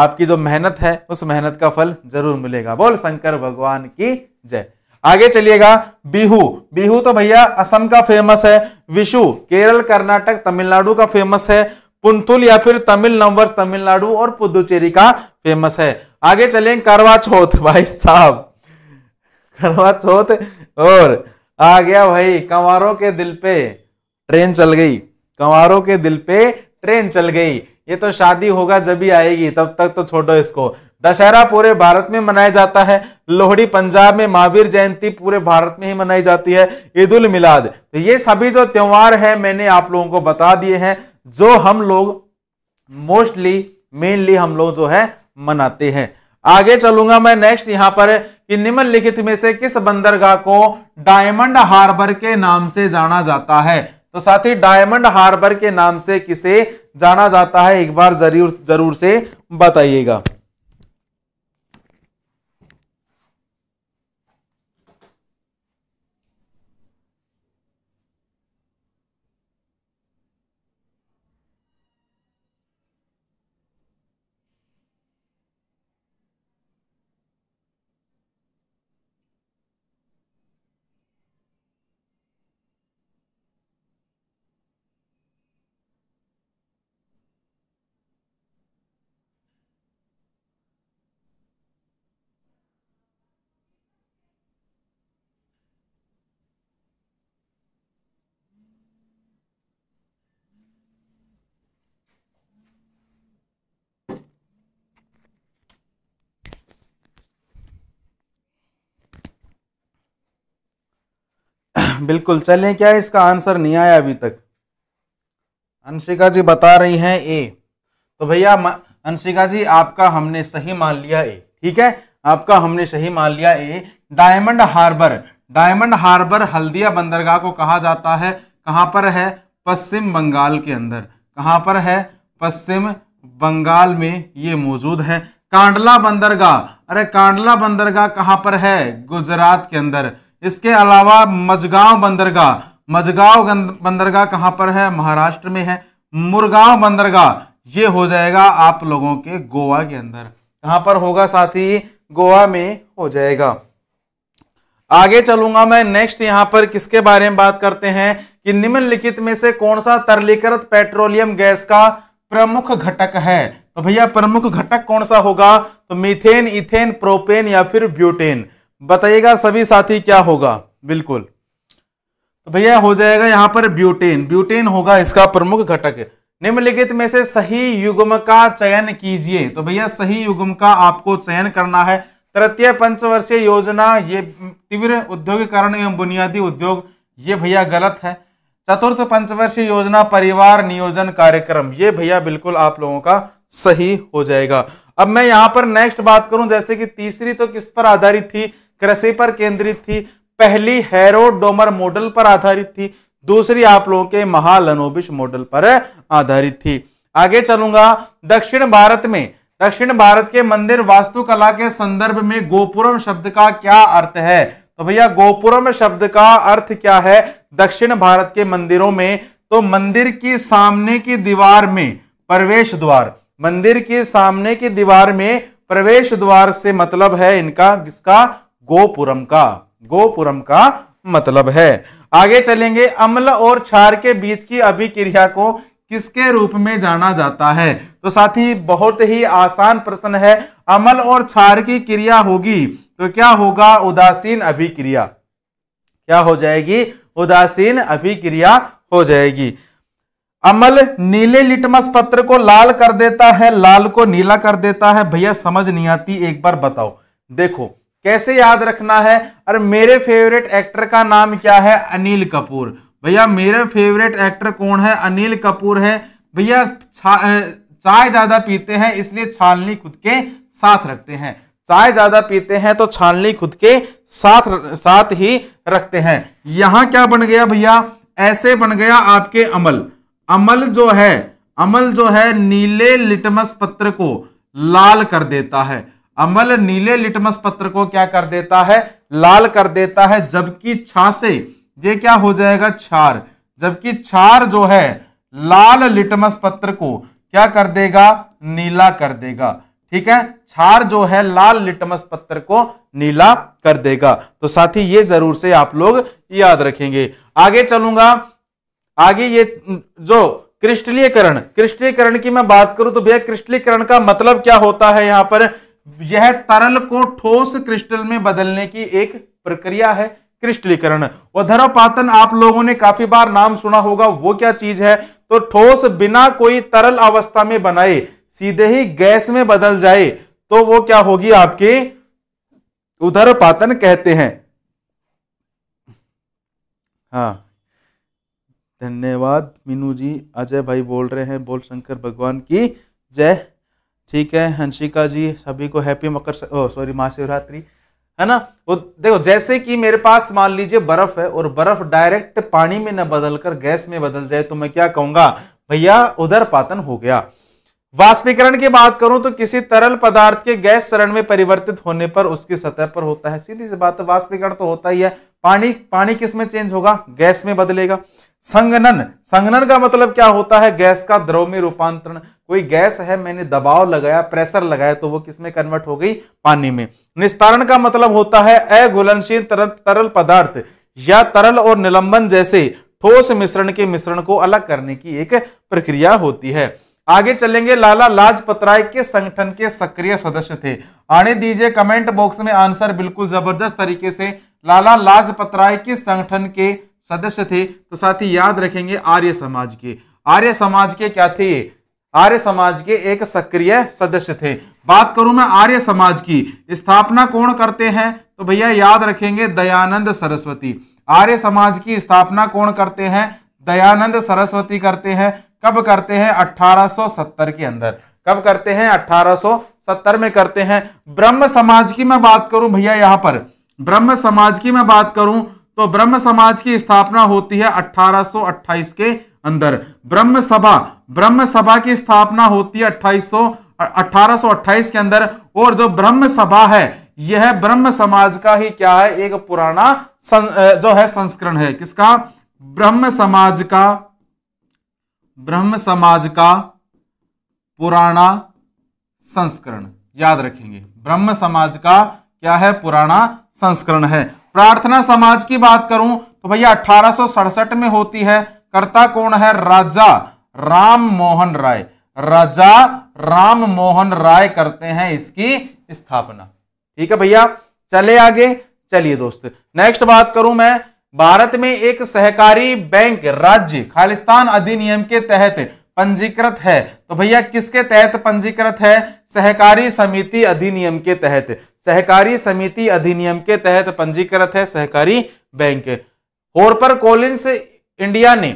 आपकी जो मेहनत है उस मेहनत का फल जरूर मिलेगा बोल शंकर भगवान की जय आगे चलिएगा बिहू बिहू तो भैया असम का फेमस है विशु केरल कर्नाटक तमिलनाडु का फेमस है पुंथुल या फिर तमिल नंबर तमिलनाडु और पुदुचेरी का फेमस है आगे चलें करवा चौथ भाई साहब करवा चौथ और आ गया भाई कंवरों के दिल पे ट्रेन चल गई कंवरों के दिल पे ट्रेन चल गई ये तो शादी होगा जब भी आएगी तब तक तो छोड़ो इसको दशहरा पूरे भारत में मनाया जाता है लोहड़ी पंजाब में महावीर जयंती पूरे भारत में ही मनाई जाती है ईद उल मिलाद तो ये सभी जो त्यौहार है मैंने आप लोगों को बता दिए हैं जो हम लोग मोस्टली मेनली हम लोग जो है मनाते हैं आगे चलूंगा मैं नेक्स्ट यहाँ पर कि निम्नलिखित में से किस बंदरगाह को डायमंड हार्बर के नाम से जाना जाता है तो साथ ही डायमंड हार्बर के नाम से किसे जाना जाता है एक बार जरूर जरूर से बताइएगा बिल्कुल चलें क्या इसका आंसर नहीं आया अभी तक अंशिका जी बता रही हैं ए तो भैया अंशिका जी आपका हमने सही मान लिया ए ठीक है आपका हमने सही मान लिया ए Diamond Harbour Diamond Harbour Haldia बंदरगाह को कहा जाता है कहां पर है पश्चिम बंगाल के अंदर कहां पर है पश्चिम बंगाल में ये मौजूद है कांडला बंदरगाह अरे कांडला बंदरगाह कहां पर है गुजरात के अंदर इसके अलावा मजगांव बंदरगाह मजगांव बंदरगाह कहाँ पर है महाराष्ट्र में है मुरगांव बंदरगाह ये हो जाएगा आप लोगों के गोवा के अंदर कहाँ पर होगा साथी गोवा में हो जाएगा आगे चलूंगा मैं नेक्स्ट यहां पर किसके बारे में बात करते हैं कि निम्नलिखित में से कौन सा तरलीकृत पेट्रोलियम गैस का प्रमुख घटक है तो भैया प्रमुख घटक कौन सा होगा तो मीथेन इथेन प्रोपेन या फिर ब्यूटेन बताइएगा सभी साथी क्या होगा बिल्कुल तो भैया हो जाएगा यहां पर ब्यूटेन ब्यूटेन होगा इसका प्रमुख घटक निम्नलिखित में से सही युग्म का चयन कीजिए तो भैया सही युग्म का आपको चयन करना है तृतीय पंचवर्षीय योजना ये तीव्र उद्योगीकरण एवं बुनियादी उद्योग ये भैया गलत है चतुर्थ पंचवर्षीय योजना परिवार नियोजन कार्यक्रम ये भैया बिल्कुल आप लोगों का सही हो जाएगा अब मैं यहां पर नेक्स्ट बात करूं जैसे कि तीसरी तो किस पर आधारित थी कृषि पर केंद्रित थी पहली हैरोडोमर मॉडल पर आधारित थी दूसरी आप लोगों के महालनोबिश मॉडल पर आधारित थी आगे चलूंगा दक्षिण भारत में दक्षिण भारत के मंदिर वास्तुकला के संदर्भ में गोपुरम शब्द का क्या अर्थ है तो भैया गोपुरम शब्द का अर्थ क्या है दक्षिण भारत के मंदिरों में तो मंदिर की सामने की दीवार में प्रवेश द्वार मंदिर के सामने की दीवार में प्रवेश द्वार से मतलब है इनका किसका गोपुरम का गोपुरम का मतलब है आगे चलेंगे अम्ल और क्षार के बीच की अभिक्रिया को किसके रूप में जाना जाता है तो साथी बहुत ही आसान प्रश्न है अमल और क्षार की क्रिया होगी तो क्या होगा उदासीन अभिक्रिया क्या हो जाएगी उदासीन अभिक्रिया हो जाएगी अमल नीले लिटमस पत्र को लाल कर देता है लाल को नीला कर देता है भैया समझ नहीं आती एक बार बताओ देखो कैसे याद रखना है और मेरे फेवरेट एक्टर का नाम क्या है अनिल कपूर भैया मेरे फेवरेट एक्टर कौन है अनिल कपूर है भैया चाय ज़्यादा पीते हैं इसलिए छालनी खुद के साथ रखते हैं चाय ज़्यादा पीते हैं तो छालनी खुद के साथ साथ ही रखते हैं यहाँ क्या बन गया भैया ऐसे बन गया आपके अमल अमल जो है अमल जो है नीले लिटमस पत्र को लाल कर देता है अमल नीले लिटमस पत्र को क्या कर देता है लाल कर देता है जबकि छासे ये क्या हो जाएगा छार जबकि छार जो है लाल लिटमस पत्र को क्या कर देगा नीला कर देगा ठीक है छार जो है लाल लिटमस पत्र को नीला कर देगा तो साथ ही ये जरूर से आप लोग याद रखेंगे आगे चलूंगा आगे ये जो क्रिस्टलीयकरण क्रिस्टलीकरण की मैं बात करूं तो भैया क्रिस्टलीकरण का मतलब क्या होता है यहां पर यह तरल को ठोस क्रिस्टल में बदलने की एक प्रक्रिया है क्रिस्टलीकरण उधरपातन आप लोगों ने काफी बार नाम सुना होगा वो क्या चीज है तो ठोस बिना कोई तरल अवस्था में बनाए सीधे ही गैस में बदल जाए तो वो क्या होगी आपके उधर पातन कहते हैं हाँ धन्यवाद मीनू जी अजय भाई बोल रहे हैं बोल शंकर भगवान की जय ठीक है हंशिका जी सभी को happy Makar sorry oh, Mahashivratri है ना वो देखो जैसे कि मेरे पास मान लीजिए बर्फ है और बर्फ डायरेक्ट पानी में न बदलकर गैस में बदल जाए तो मैं क्या कहूंगा भैया उधर पातन हो गया वाष्पीकरण की बात करूं तो किसी तरल पदार्थ के गैस चरण में परिवर्तित होने पर उसकी सतह पर होता है सीधी सी बात है वाष्पीकरण तो होता ही है पानी पानी किस में चेंज होगा गैस में बदलेगा संगनन संगनन का मतलब क्या होता है गैस का द्रव में रूपांतरण कोई गैस है मैंने दबाव लगाया प्रेशर लगाया तो वो किस में कन्वर्ट हो गई पानी में निस्तारण का मतलब होता है अघुलनशील तरल तरल पदार्थ या तरल और निलंबन जैसे ठोस मिश्रण के मिश्रण को अलग करने की एक प्रक्रिया होती है आगे चलेंगे लाला लाजपतराय के संगठन के सक्रिय सदस्य थे आने दीजिए कमेंट बॉक्स में आंसर बिल्कुल जबरदस्त तरीके से लाला लाजपतराय के संगठन के सदस्य थे तो साथ ही याद रखेंगे आर्य समाज के आर्य समाज के क्या थे आर्य समाज के एक सक्रिय सदस्य थे बात करूं मैं आर्य समाज की स्थापना कौन करते हैं तो भैया याद रखेंगे दयानंद सरस्वती आर्य समाज की स्थापना कौन करते हैं दयानंद सरस्वती करते हैं कब करते हैं 1870 के अंदर कब करते हैं 1870 में करते हैं ब्रह्म समाज की मैं बात करूं भैया यहां पर ब्रह्म समाज की मैं बात करूं तो ब्रह्म समाज की स्थापना होती है 1828 के अंदर ब्रह्म सभा ब्रह्म सभा की स्थापना होती है अट्ठाईस 1828 के अंदर और जो ब्रह्म सभा है यह ब्रह्म समाज का ही क्या है एक पुराना सं, जो है संस्करण है किसका ब्रह्म समाज का ब्रह्म समाज का पुराना संस्करण याद रखेंगे ब्रह्म समाज का क्या है पुराना संस्करण है प्रार्थना समाज की बात करूं तो भैया अठारह में होती है कर्ता कौन है राजा राम मोहन राय राजा राम मोहन राय करते हैं इसकी स्थापना ठीक है भैया चले आगे चलिए दोस्त नेक्स्ट बात करूं मैं भारत में एक सहकारी बैंक राज्य खालिस्तान अधिनियम के तहत पंजीकृत है तो भैया किसके तहत पंजीकृत है सहकारी समिति अधिनियम के तहत सहकारी समिति अधिनियम के तहत पंजीकृत है सहकारी बैंक होरपर कोलिंस इंडिया ने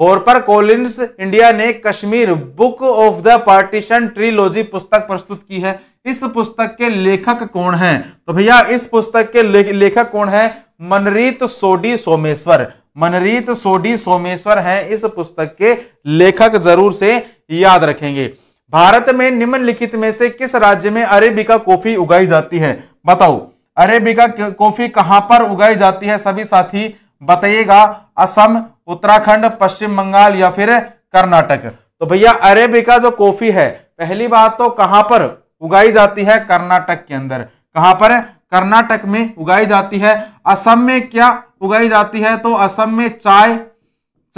होरपर कोलिंस इंडिया ने Kashmir book of the partition trilogy पुस्तक प्रस्तुत की है इस पुस्तक के लेखक कौन हैं तो भैया इस पुस्तक के ले, लेखक कौन है मनरीत सोडी सोमेश्वर मनरीत सोडी सोमेश्वर हैं इस पुस्तक के लेखक जरूर से याद रखेंगे भारत में निम्नलिखित में से किस राज्य में अरेबिका कॉफी उगाई जाती है बताओ अरेबिका कॉफी कहां पर उगाई जाती है सभी साथी बताइएगा असम उत्तराखंड पश्चिम बंगाल या फिर कर्नाटक तो भैया अरेबिका जो कॉफी है पहली बात तो कहां पर उगाई जाती है कर्नाटक के अंदर कहां पर कर्नाटक में उगाई जाती है असम में क्या उगाई जाती है तो असम में चाय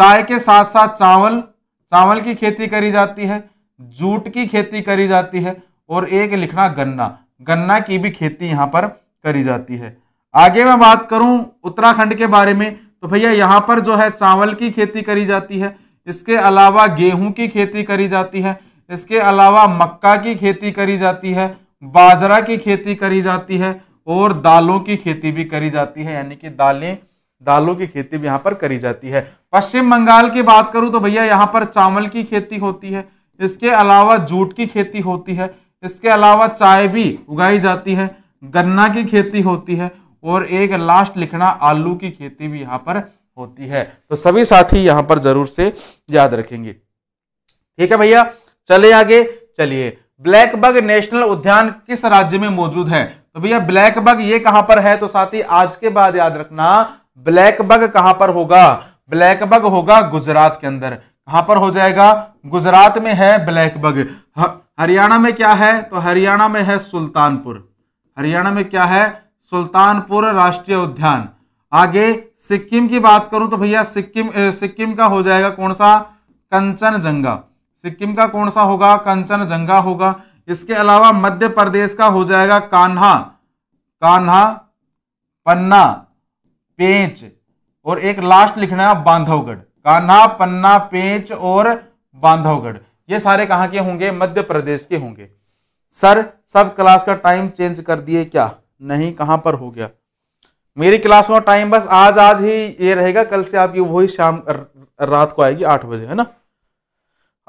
चाय के साथ साथ चावल चावल की खेती करी जाती है जूट की खेती करी जाती है और एक लिखना गन्ना गन्ना की भी खेती यहाँ पर करी जाती है आगे मैं बात करूं उत्तराखंड के बारे में तो भैया यहाँ पर जो है चावल की खेती करी जाती है इसके अलावा गेहूं की खेती करी जाती है इसके अलावा मक्का की खेती करी जाती है बाजरा की खेती करी जाती है और दालों की खेती भी करी जाती है यानी कि दालें दालों की खेती भी यहाँ पर करी जाती है पश्चिम बंगाल की बात करूँ तो भैया यहाँ पर चावल की खेती होती है इसके अलावा जूट की खेती होती है इसके अलावा चाय भी उगाई जाती है गन्ना की खेती होती है और एक लास्ट लिखना आलू की खेती भी यहाँ पर होती है तो सभी साथी यहाँ पर जरूर से याद रखेंगे ठीक है भैया चले आगे चलिए ब्लैक बग नेशनल उद्यान किस राज्य में मौजूद है तो भैया ब्लैक बग ये कहां पर है तो साथी आज के बाद याद रखना ब्लैक बग कहां पर होगा ब्लैक बग होगा गुजरात के अंदर कहां पर हो जाएगा गुजरात में है ब्लैक बग हरियाणा में क्या है तो हरियाणा में है सुल्तानपुर हरियाणा में क्या है सुल्तानपुर राष्ट्रीय उद्यान आगे सिक्किम की बात करूं तो भैया सिक्किम सिक्किम का हो जाएगा कौन सा कंचनजंगा सिक्किम का कौन सा होगा कंचनजंगा होगा इसके अलावा मध्य प्रदेश का हो जाएगा कान्हा कान्हा पन्ना पेंच और एक लास्ट लिखना है बांधवगढ़ कान्हा पन्ना पेंच और बांधवगढ़ ये सारे कहाँ के होंगे मध्य प्रदेश के होंगे सर सब क्लास का टाइम चेंज कर दिए क्या नहीं कहाँ पर हो गया मेरी क्लास का टाइम बस आज आज ही ये रहेगा कल से आपकी वही शाम रात को आएगी आठ बजे है ना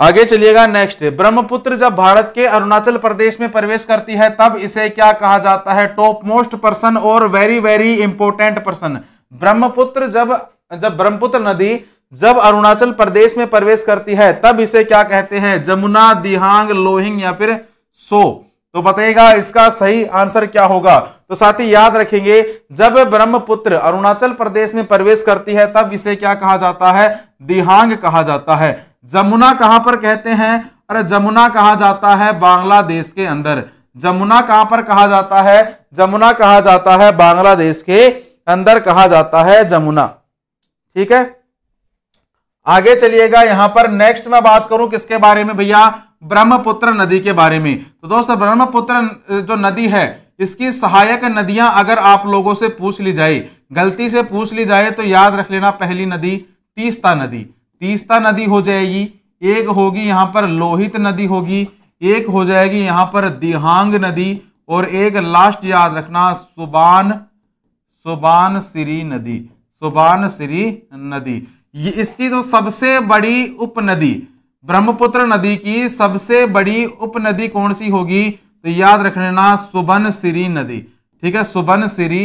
आगे चलिएगा नेक्स्ट ब्रह्मपुत्र जब भारत के अरुणाचल प्रदेश में प्रवेश करती है तब इसे क्या कहा जाता है टॉप मोस्ट पर्सन और very very important person Brahmaputra जब जब ब्रह्मपुत्र नदी जब अरुणाचल प्रदेश में प्रवेश करती है तब इसे क्या कहते हैं जमुना दिहांग लोहिंग या फिर सो तो बताइएगा इसका सही आंसर क्या होगा तो साथ ही याद रखेंगे जब ब्रह्मपुत्र अरुणाचल प्रदेश में प्रवेश करती है तब इसे क्या कहा जाता है दिहांग कहा जाता है जमुना कहां पर कहते हैं अरे जमुना कहा जाता है बांग्लादेश के अंदर जमुना कहां पर कहा जाता है जमुना कहा जाता है बांग्लादेश के अंदर कहा जाता है जमुना ठीक है आगे चलिएगा यहां पर नेक्स्ट मैं बात करूं किसके बारे में भैया ब्रह्मपुत्र नदी के बारे में तो दोस्तों ब्रह्मपुत्र जो नदी है इसकी सहायक नदियां अगर आप लोगों से पूछ ली जाए गलती से पूछ ली जाए तो याद रख लेना पहली नदी तीस्ता नदी तीस्ता नदी हो जाएगी एक होगी यहाँ पर लोहित नदी होगी एक हो जाएगी यहाँ पर दिहांग नदी और एक लास्ट याद रखना सुबान सुबान श्री नदी सुबान श्री नदी ये इसकी जो तो सबसे बड़ी उपनदी ब्रह्मपुत्र नदी की सबसे बड़ी उपनदी कौन सी होगी तो याद रख लेना सुबन सिरी नदी ठीक है सुबन सिरी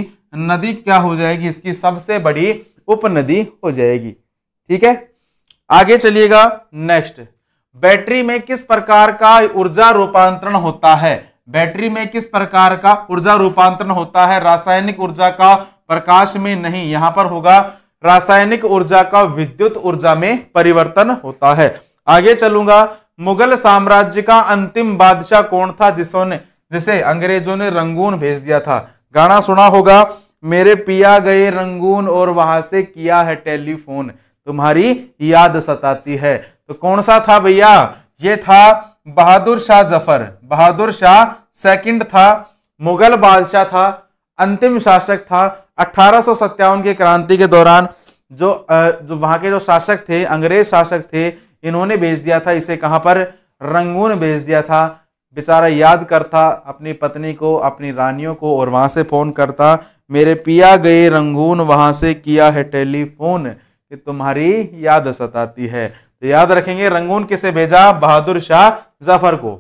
नदी क्या हो जाएगी इसकी सबसे बड़ी उपनदी हो जाएगी ठीक है आगे चलिएगा नेक्स्ट बैटरी में किस प्रकार का ऊर्जा रूपांतरण होता है बैटरी में किस प्रकार का ऊर्जा रूपांतरण होता है रासायनिक ऊर्जा का प्रकाश में नहीं यहां पर होगा रासायनिक ऊर्जा का विद्युत ऊर्जा में परिवर्तन होता है आगे चलूंगा मुगल साम्राज्य का अंतिम बादशाह कौन था जिसने जिसे अंग्रेजों ने रंगून भेज दिया था गाना सुना होगा मेरे पिया गए रंगून और वहां से किया है टेलीफोन तुम्हारी याद सताती है तो कौन सा था भैया ये था बहादुर शाह जफर बहादुर शाह सेकंड था मुगल बादशाह था अंतिम शासक था अठारह की क्रांति के दौरान जो जो वहां के जो शासक थे अंग्रेज शासक थे इन्होंने भेज दिया था इसे कहाँ पर रंगून भेज दिया था बेचारा याद करता अपनी पत्नी को अपनी रानियों को और वहाँ से फ़ोन करता मेरे पिया गए रंगून वहाँ से किया है टेलीफोन कि तुम्हारी याद सताती है तो याद रखेंगे रंगून किसे भेजा बहादुर शाह जफर को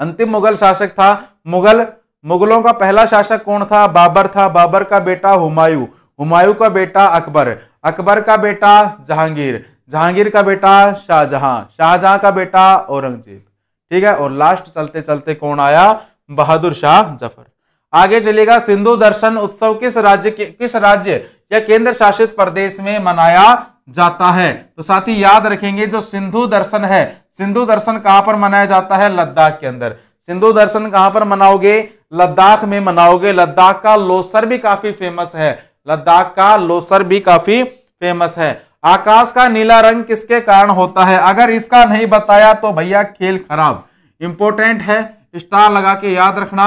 अंतिम मुगल शासक था मुगल मुगलों का पहला शासक कौन था बाबर था बाबर का बेटा हुमायूं हुमायूं का बेटा अकबर अकबर का बेटा जहांगीर जहांगीर का बेटा शाहजहां शाहजहां का बेटा औरंगजेब ठीक है और लास्ट चलते चलते कौन आया बहादुर शाह जफर आगे चलेगा सिंधु दर्शन उत्सव किस राज्य के किस राज्य या केंद्र शासित प्रदेश में मनाया जाता है तो साथ ही याद रखेंगे जो सिंधु दर्शन है सिंधु दर्शन कहां पर मनाया जाता है लद्दाख के अंदर सिंधु दर्शन कहां पर मनाओगे लद्दाख में मनाओगे लद्दाख का लोसर भी काफी फेमस है लद्दाख का लोसर भी काफी फेमस है आकाश का नीला रंग किसके कारण होता है अगर इसका नहीं बताया तो भैया खेल खराब इंपॉर्टेंट है स्टार लगा के याद रखना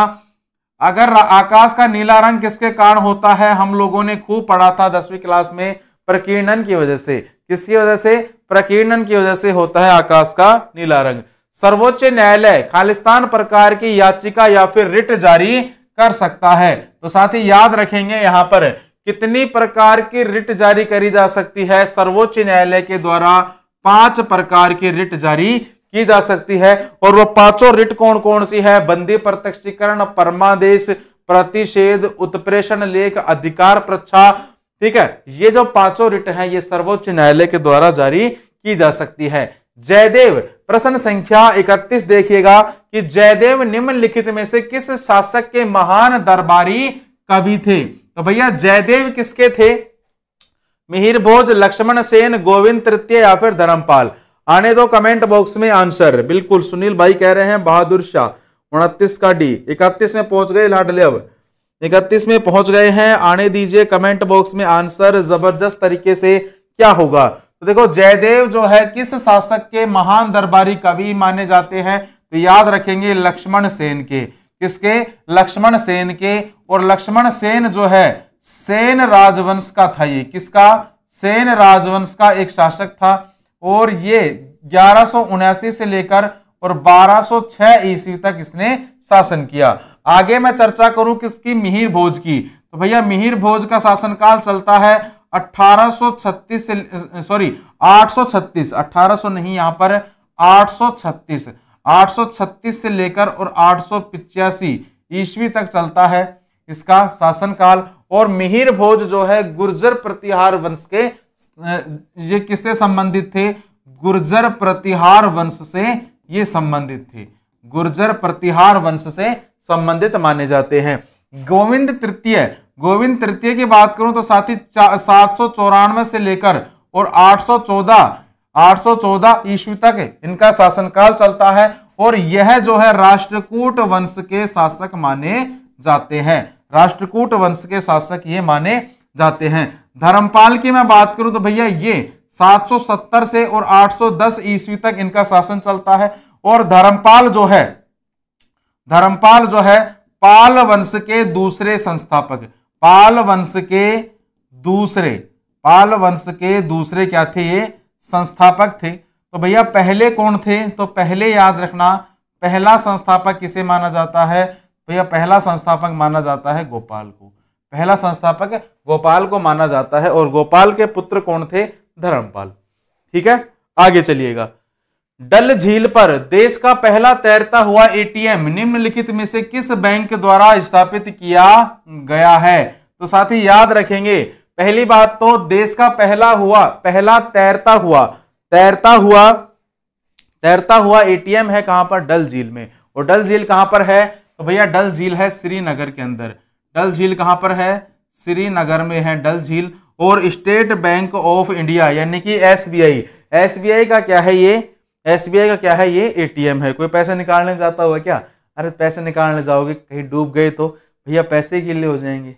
अगर आकाश का नीला रंग किसके कारण होता है हम लोगों ने खूब पढ़ा था दसवीं क्लास में प्रकीर्णन की वजह से किसकी वजह से प्रकीर्णन की वजह से होता है आकाश का नीला रंग सर्वोच्च न्यायालय खालिस्तान प्रकार की याचिका या फिर रिट जारी कर सकता है तो साथ ही याद रखेंगे यहां पर कितनी प्रकार की रिट जारी करी जा सकती है सर्वोच्च न्यायालय के द्वारा पांच प्रकार की रिट जारी की जा सकती है और वो पांचों रिट कौन कौन सी है बंदी प्रत्यक्षीकरण परमादेश प्रतिषेध उत्प्रेषण लेख अधिकार प्रच्छा ठीक है ये जो पांचों रिट है ये सर्वोच्च न्यायालय के द्वारा जारी की जा सकती है जयदेव प्रश्न संख्या 31 देखिएगा कि जयदेव निम्नलिखित में से किस शासक के महान दरबारी कवि थे तो भैया जयदेव किसके थे मिहिर भोज लक्ष्मण सेन गोविंद तृतीय या फिर धर्मपाल आने दो कमेंट बॉक्स में आंसर बिल्कुल सुनील भाई कह रहे हैं बहादुर शाह उनतीस का डी इकतीस में पहुंच गए लाडले अब इकतीस में पहुंच गए हैं आने दीजिए कमेंट बॉक्स में आंसर जबरदस्त तरीके से क्या होगा तो देखो जयदेव जो है किस शासक के महान दरबारी कवि माने जाते हैं तो याद रखेंगे लक्ष्मण सेन के किसके लक्ष्मण सेन के और लक्ष्मण सेन जो है सेन राजवंश का था ये किसका सेन राजवंश का एक शासक था और ये ग्यारह से लेकर और 1206 ईस्वी तक इसने शासन किया आगे मैं चर्चा करूं किसकी मिहिर भोज की तो भैया मिहिर भोज का शासनकाल चलता है 1836 से सॉरी 836 1800 नहीं यहां पर 836 836 से लेकर और आठ ईस्वी तक चलता है इसका शासनकाल और मिहिर भोज जो है गुर्जर प्रतिहार वंश के ये किससे संबंधित थे गुर्जर प्रतिहार वंश से ये संबंधित थे गुर्जर प्रतिहार वंश से संबंधित माने जाते हैं गोविंद तृतीय गोविंद तृतीय की बात करूं तो साथ ही सात से लेकर और 814 814 ईस्वी तक इनका शासनकाल चलता है और यह जो है राष्ट्रकूट वंश के शासक माने जाते हैं राष्ट्रकूट वंश के शासक ये माने जाते हैं धर्मपाल की मैं बात करूं तो भैया ये 770 से और 810 ईस्वी तक इनका शासन चलता है और धर्मपाल जो है धर्मपाल जो है पाल वंश के दूसरे संस्थापक पाल वंश के दूसरे पाल वंश के दूसरे क्या थे ये संस्थापक थे तो भैया पहले कौन थे तो पहले याद रखना पहला संस्थापक किसे माना जाता है भैया पहला संस्थापक माना जाता है गोपाल को पहला संस्थापक गोपाल को माना जाता है और गोपाल के पुत्र कौन थे धर्मपाल ठीक है आगे चलिएगा डल झील पर देश का पहला तैरता हुआ एटीएम निम्नलिखित में से किस बैंक द्वारा स्थापित किया गया है तो साथ ही याद रखेंगे पहली बात तो देश का पहला हुआ पहला तैरता हुआ तैरता हुआ तैरता हुआ एटीएम है कहां पर डल झील में और डल झील कहां पर है तो भैया डल झील है श्रीनगर के अंदर डल झील कहां पर है श्रीनगर में है डल झील और स्टेट बैंक ऑफ इंडिया यानी कि एसबीआई एसबीआई का क्या है ये एसबीआई का क्या है ये एटीएम है कोई पैसे निकालने जाता हुआ क्या अरे पैसे निकालने जाओगे कहीं डूब गए तो भैया पैसे के लिए हो जाएंगे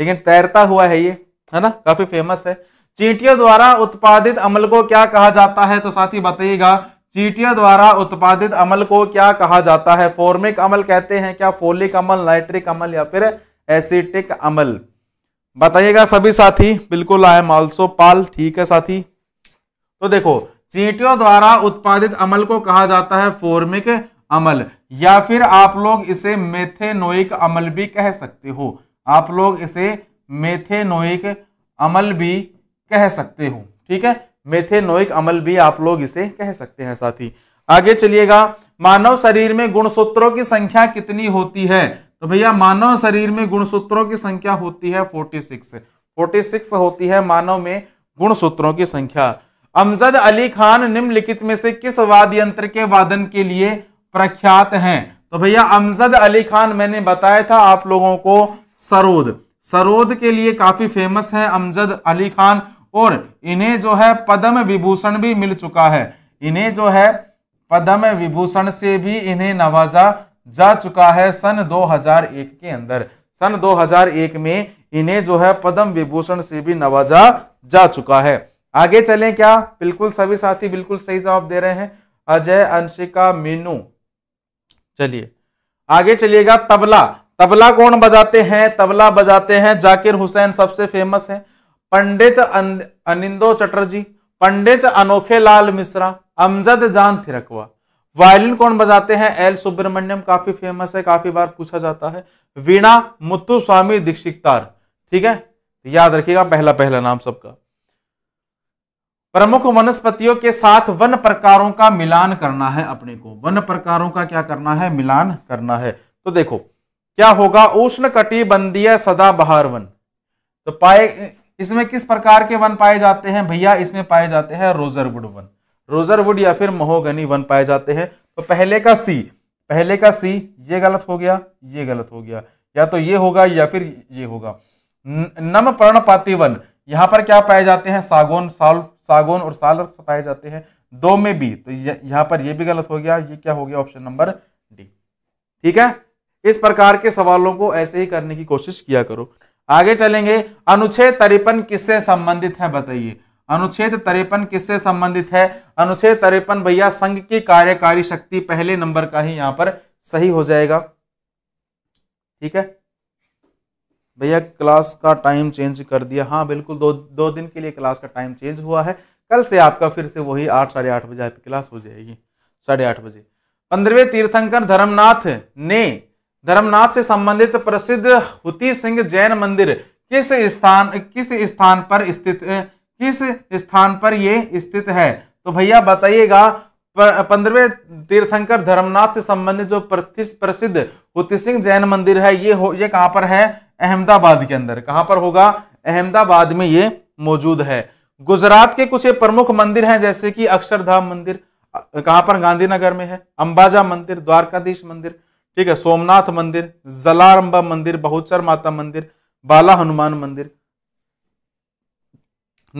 लेकिन तैरता हुआ है ये है ना काफी फेमस है चीटियों द्वारा उत्पादित अमल को क्या कहा जाता है तो साथ ही बताइएगा चीटियों द्वारा उत्पादित अमल को क्या कहा जाता है फॉर्मिक अमल कहते हैं क्या फोलिक अमल नाइट्रिक अमल या फिर एसिटिक अमल बताइएगा सभी साथी बिल्कुल आए मालसो पाल ठीक है साथी तो देखो चीटियों द्वारा उत्पादित अमल को कहा जाता है फॉर्मिक अमल या फिर आप लोग इसे मेथेनोइक अमल भी कह सकते हो आप लोग इसे मेथेनोइक अमल भी कह सकते हो ठीक है मेथेनोइक अमल भी आप लोग इसे कह सकते हैं साथी आगे चलिएगा मानव शरीर में गुणसूत्रों की संख्या कितनी होती है तो भैया मानव शरीर में गुणसूत्रों की संख्या होती है फोर्टी सिक्स फोर्टी सिक्स होती है मानव में गुणसूत्रों की संख्या अमजद अली खान निम्नलिखित में से किस वाद्य यंत्र के वादन के लिए प्रख्यात हैं तो भैया अमजद अली खान मैंने बताया था आप लोगों को सरोद सरोद के लिए काफी फेमस है अमजद अली खान और इन्हें जो है पद्म विभूषण भी मिल चुका है इन्हें जो है पद्म विभूषण से भी इन्हें नवाजा जा चुका है सन 2001 के अंदर सन 2001 में इन्हें जो है पद्म विभूषण से भी नवाजा जा चुका है आगे चलें क्या बिल्कुल सभी साथी बिल्कुल सही जवाब दे रहे हैं अजय अंशिका मीनू चलिए आगे चलिएगा तबला तबला कौन बजाते हैं तबला बजाते हैं जाकिर हुसैन सबसे फेमस है पंडित अनिंदो चटर्जी पंडित अनोखे लाल मिश्रा अमजद जान थिरकवा वायलिन कौन बजाते हैं एल सुब्रमण्यम काफी फेमस है काफी बार पूछा जाता है वीणा मुत्तु स्वामी दीक्षितार ठीक है याद रखिएगा पहला पहला नाम सबका प्रमुख वनस्पतियों के साथ वन प्रकारों का मिलान करना है अपने को वन प्रकारों का क्या करना है मिलान करना है तो देखो क्या होगा उष्ण कटिबंधीय सदाबहार वन तो पाए इसमें किस प्रकार के वन पाए जाते हैं भैया इसमें पाए जाते हैं रोजरवुड वन रोजरवुड या फिर महोगनी वन पाए जाते हैं तो पहले का सी पहले का सी ये गलत हो गया ये गलत हो गया या तो ये होगा या फिर ये होगा नम पर्णपाती वन यहां पर क्या पाए जाते हैं सागोन साल सागोन और साल पाए जाते हैं दो में भी तो यहां पर ये भी गलत हो गया ये क्या हो गया ऑप्शन नंबर डी ठीक है इस प्रकार के सवालों को ऐसे ही करने की कोशिश किया करो आगे चलेंगे अनुच्छेद तरेपन किससे संबंधित है बताइए अनुच्छेद तरेपन किससे संबंधित है अनुच्छेद तरेपन भैया संघ की कार्यकारी शक्ति पहले नंबर का ही यहां पर सही हो जाएगा ठीक है भैया क्लास का टाइम चेंज कर दिया हाँ बिल्कुल दो दो दिन के लिए क्लास का टाइम चेंज हुआ है कल से आपका फिर से वही आठ साढ़े आठ बजे आपकी क्लास हो जाएगी साढ़े आठ बजे पंद्रहवें तीर्थंकर धर्मनाथ ने धर्मनाथ से संबंधित प्रसिद्ध हुती सिंह जैन मंदिर किस स्थान किस स्थान पर स्थित किस स्थान पर यह स्थित है तो भैया बताइएगा पंद्रवे तीर्थंकर धर्मनाथ से संबंधित जो प्रसिद्ध हुती सिंह जैन मंदिर है ये हो ये कहाँ पर है अहमदाबाद के अंदर कहाँ पर होगा अहमदाबाद में ये मौजूद है गुजरात के कुछ प्रमुख मंदिर हैं जैसे कि अक्षरधाम मंदिर कहाँ पर गांधीनगर में है अंबाजा मंदिर द्वारकाधीश मंदिर ठीक है सोमनाथ मंदिर जलारंबा मंदिर बहुचर माता मंदिर बाला हनुमान मंदिर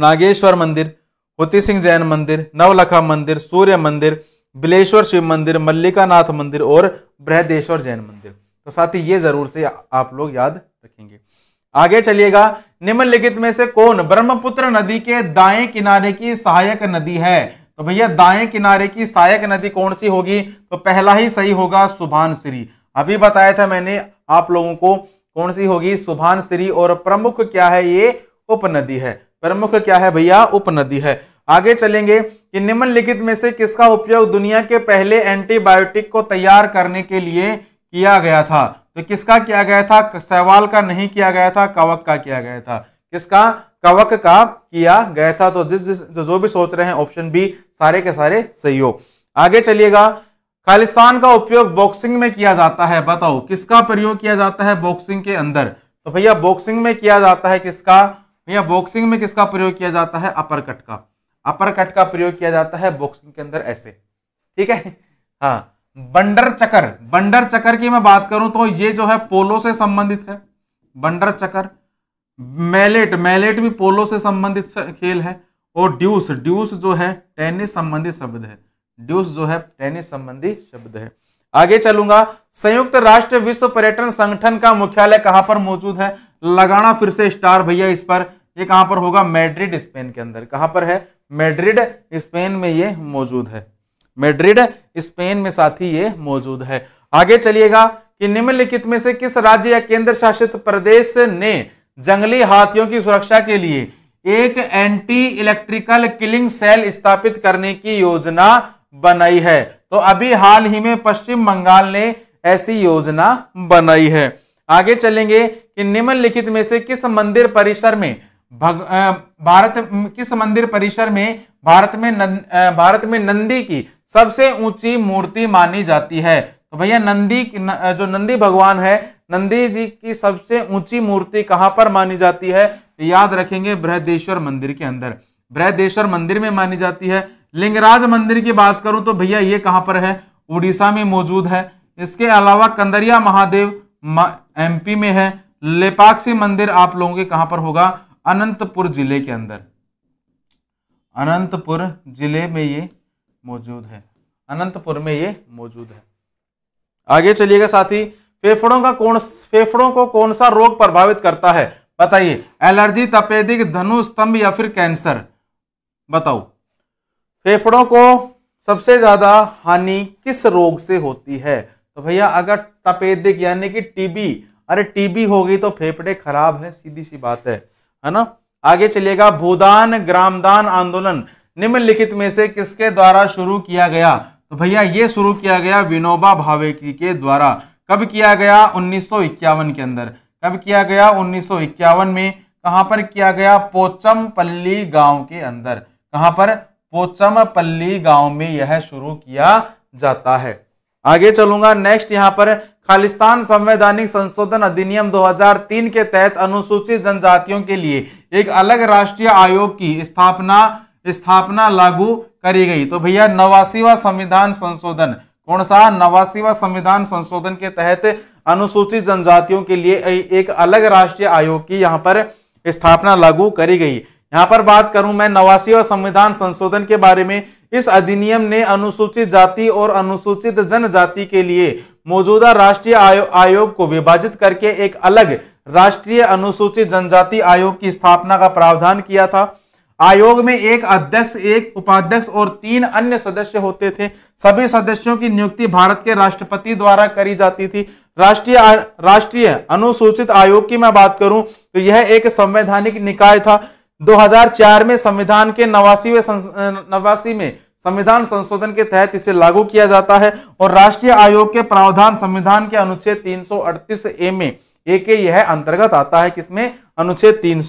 नागेश्वर मंदिर होती सिंह जैन मंदिर नवलखा मंदिर सूर्य मंदिर बिलेश्वर शिव मंदिर मल्लिकानाथ मंदिर और बृहदेश्वर जैन मंदिर तो साथ ही ये जरूर से आप लोग याद रखेंगे आगे चलिएगा निम्नलिखित में से कौन ब्रह्मपुत्र नदी के दाएं किनारे की सहायक नदी है तो भैया दाएं किनारे की सहायक नदी कौन सी होगी तो पहला ही सही होगा सुभान श्री अभी बताया था मैंने आप लोगों को कौन सी होगी सुभान श्री और प्रमुख क्या है ये उपनदी है प्रमुख क्या है भैया उपनदी है आगे चलेंगे कि निम्नलिखित में से किसका उपयोग दुनिया के पहले एंटीबायोटिक को तैयार करने के लिए किया गया था तो किसका किया गया था सहवाल का नहीं किया गया था कवक का किया गया था किसका कवक का किया गया था तो जिस जिस जो, तो जो भी सोच रहे हैं ऑप्शन बी सारे के सारे सही हो आगे चलिएगा खालिस्तान का उपयोग बॉक्सिंग में किया जाता है बताओ किसका प्रयोग किया जाता है बॉक्सिंग के अंदर तो भैया बॉक्सिंग में किया जाता है किसका भैया बॉक्सिंग में किसका प्रयोग किया जाता है अपर कट का अपर कट का प्रयोग किया जाता है बॉक्सिंग के अंदर ऐसे ठीक है हाँ बंडर चकर बंडर चकर की मैं बात करूं तो ये जो है पोलो से संबंधित है बंडर चकर मैलेट मैलेट भी पोलो से संबंधित खेल है और ड्यूस ड्यूस जो है टेनिस संबंधी शब्द है ड्यूस जो है टेनिस संबंधी शब्द है आगे चलूंगा संयुक्त राष्ट्र विश्व पर्यटन संगठन का मुख्यालय कहां पर मौजूद है लगाना फिर से स्टार भैया इस पर ये कहां पर होगा मैड्रिड स्पेन के अंदर कहां पर है मैड्रिड स्पेन में ये मौजूद है मैड्रिड स्पेन में साथ ही ये मौजूद है आगे चलिएगा कि निम्नलिखित में से किस राज्य या केंद्र शासित प्रदेश ने जंगली हाथियों की सुरक्षा के लिए एक एंटी इलेक्ट्रिकल किलिंग सेल स्थापित करने की योजना बनाई है तो अभी हाल ही में पश्चिम बंगाल ने ऐसी योजना बनाई है आगे चलेंगे कि निम्नलिखित में से किस मंदिर परिसर में भग, भारत किस मंदिर परिसर में भारत में नंद, भारत में नंदी की सबसे ऊंची मूर्ति मानी जाती है तो भैया नंदी जो नंदी भगवान है नंदी जी की सबसे ऊंची मूर्ति कहाँ पर मानी जाती है याद रखेंगे बृहदेश्वर मंदिर के अंदर बृहदेश्वर मंदिर में मानी जाती है लिंगराज मंदिर की बात करूं तो भैया ये कहाँ पर है उड़ीसा में मौजूद है इसके अलावा कंदरिया महादेव एमपी में है लेपाक्षी मंदिर आप लोगों के कहाँ पर होगा अनंतपुर जिले के अंदर अनंतपुर जिले में ये मौजूद है अनंतपुर में ये मौजूद है आगे चलिएगा साथी फेफड़ों का कौन फेफड़ों को कौन सा रोग प्रभावित करता है बताइए एलर्जी तपेदिक धनु स्तंभ या फिर कैंसर बताओ फेफड़ों को सबसे ज्यादा हानि किस रोग से होती है तो भैया अगर तपेदिक यानी कि टीबी अरे टीबी होगी तो फेफड़े खराब है सीधी सी बात है है ना आगे चलिएगा भूदान ग्रामदान आंदोलन निम्नलिखित में से किसके द्वारा शुरू किया गया तो भैया ये शुरू किया गया विनोबा भावे के द्वारा कब किया गया उन्नीस के अंदर कब किया गया उन्नीस में कहां पर किया गया पोचमपल्ली गांव के अंदर कहां पर पोचमपल्ली गांव में यह शुरू किया जाता है आगे चलूंगा नेक्स्ट यहां पर खालिस्तान संवैधानिक संशोधन अधिनियम 2003 के तहत अनुसूचित जनजातियों के लिए एक अलग राष्ट्रीय आयोग की स्थापना स्थापना लागू करी गई तो भैया नवासीवा संविधान संशोधन कौन सा नवासीवा संविधान संशोधन के तहत अनुसूचित जनजातियों के लिए एक अलग राष्ट्रीय आयोग की यहाँ पर स्थापना लागू करी गई यहाँ पर बात करूं मैं नवासीवा संविधान संशोधन के बारे में इस अधिनियम ने अनुसूचित जाति और अनुसूचित जनजाति के लिए मौजूदा राष्ट्रीय आयो, आयोग को विभाजित करके एक अलग राष्ट्रीय अनुसूचित जनजाति आयोग की स्थापना का प्रावधान किया था आयोग में एक अध्यक्ष एक उपाध्यक्ष और तीन अन्य सदस्य होते थे सभी सदस्यों की नियुक्ति भारत के राष्ट्रपति द्वारा करी जाती थी राष्ट्रीय राष्ट्रीय अनुसूचित आयोग की मैं बात करूं तो यह एक संवैधानिक निकाय था 2004 में संविधान के नवासी नवासी में संविधान संशोधन के तहत इसे लागू किया जाता है और राष्ट्रीय आयोग के प्रावधान संविधान के अनुच्छेद तीन ए में ए यह अंतर्गत आता है किसमें अनुच्छेद तीन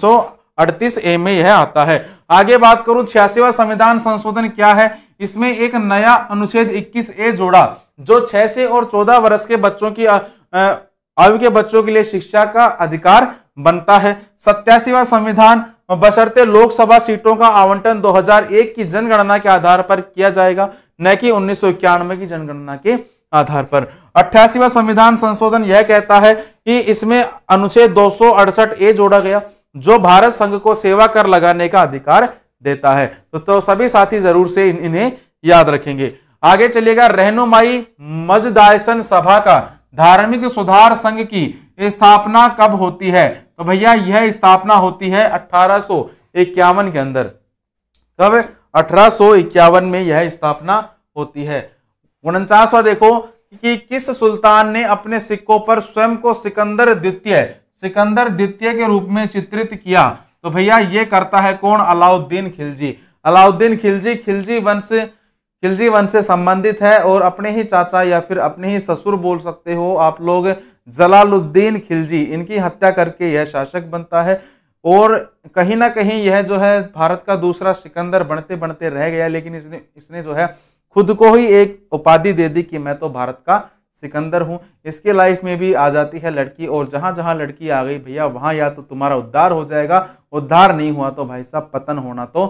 ए में यह आता है आगे बात करूं छियासीवा संविधान संशोधन क्या है इसमें एक नया अनुच्छेद 21 ए जोड़ा जो 6 से और 14 वर्ष के बच्चों की आयु के बच्चों के लिए शिक्षा का अधिकार बनता है सत्यासीवा संविधान बशर्ते लोकसभा सीटों का आवंटन 2001 की जनगणना के आधार पर किया जाएगा न कि उन्नीस की जनगणना के आधार पर अट्ठासीवा संविधान संशोधन यह कहता है कि इसमें अनुच्छेद दो ए जोड़ा गया जो भारत संघ को सेवा कर लगाने का अधिकार देता है तो, तो सभी साथी जरूर से इन, इन्हें याद रखेंगे आगे चलिएगा रहनुमाई मजदायसन सभा का धार्मिक सुधार संघ की स्थापना कब होती है तो भैया यह स्थापना होती है अठारह के अंदर कब अठारह में यह स्थापना होती है उनचासवा देखो कि किस सुल्तान ने अपने सिक्कों पर स्वयं को सिकंदर द्वितीय सिकंदर द्वितीय के रूप में चित्रित किया तो भैया ये करता है कौन अलाउद्दीन खिलजी अलाउद्दीन खिलजी खिलजी वंश खिलजी वंश से संबंधित है और अपने ही चाचा या फिर अपने ही ससुर बोल सकते हो आप लोग जलालुद्दीन खिलजी इनकी हत्या करके यह शासक बनता है और कहीं ना कहीं यह जो है भारत का दूसरा सिकंदर बनते बनते रह गया लेकिन इसने इसने जो है खुद को ही एक उपाधि दे दी कि मैं तो भारत का सिकंदर हूँ इसके लाइफ में भी आ जाती है लड़की और जहाँ जहाँ लड़की आ गई भैया वहाँ या तो तुम्हारा उद्धार हो जाएगा उद्धार नहीं हुआ तो भाई साहब पतन होना तो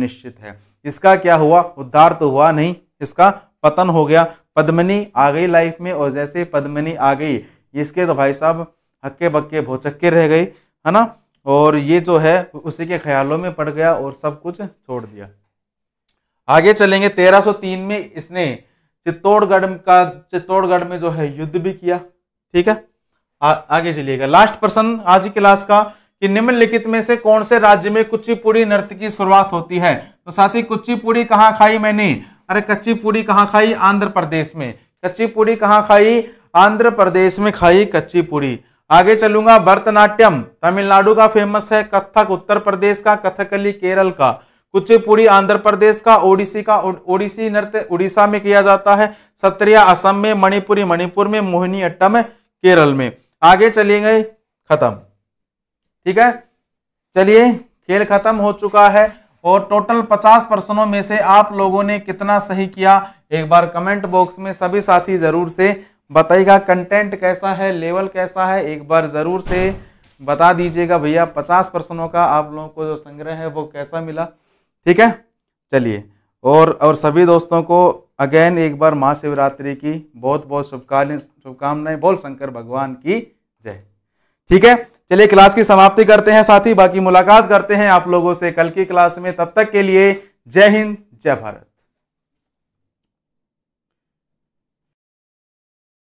निश्चित है इसका क्या हुआ उद्धार तो हुआ नहीं इसका पतन हो गया पद्मनी आ गई लाइफ में और जैसे पद्मनी आ गई इसके तो भाई साहब हक्के बक्के भोचक्के रह गई है ना और ये जो है उसी के ख्यालों में पड़ गया और सब कुछ छोड़ दिया आगे चलेंगे 1303 में इसने चित्तौड़गढ़ का चित्तौड़गढ़ में जो है युद्ध भी किया ठीक है आ, आगे चलिएगा लास्ट प्रश्न आज की क्लास का कि निम्नलिखित में से कौन से राज्य में कुचिपुड़ी नृत्य की शुरुआत होती है तो साथी कुचिपुड़ी कहाँ खाई मैंने अरे कच्ची कहाँ खाई आंध्र प्रदेश में कच्ची पूरी कहाँ खाई आंध्र प्रदेश में खाई कच्ची पूरी आगे चलूंगा भरतनाट्यम तमिलनाडु का फेमस है कथक उत्तर प्रदेश का कथकली केरल का कुचिपुड़ी आंध्र प्रदेश का ओडिसी का ओडिसी नृत्य उड़ीसा में किया जाता है सत्रिया असम में मणिपुरी मणिपुर में मोहिनी अट्टम केरल में आगे चलिए गए खत्म ठीक है चलिए खेल खत्म हो चुका है और टोटल 50 प्रश्नों में से आप लोगों ने कितना सही किया एक बार कमेंट बॉक्स में सभी साथी जरूर से बताइएगा कंटेंट कैसा है लेवल कैसा है एक बार जरूर से बता दीजिएगा भैया 50 प्रश्नों का आप लोगों को जो संग्रह है वो कैसा मिला ठीक है चलिए और और सभी दोस्तों को अगेन एक बार महाशिवरात्रि की बहुत बहुत शुभकालीन शुभकामनाएं बोल शंकर भगवान की जय ठीक है चलिए क्लास की समाप्ति करते हैं साथ ही बाकी मुलाकात करते हैं आप लोगों से कल की क्लास में तब तक के लिए जय हिंद जय भारत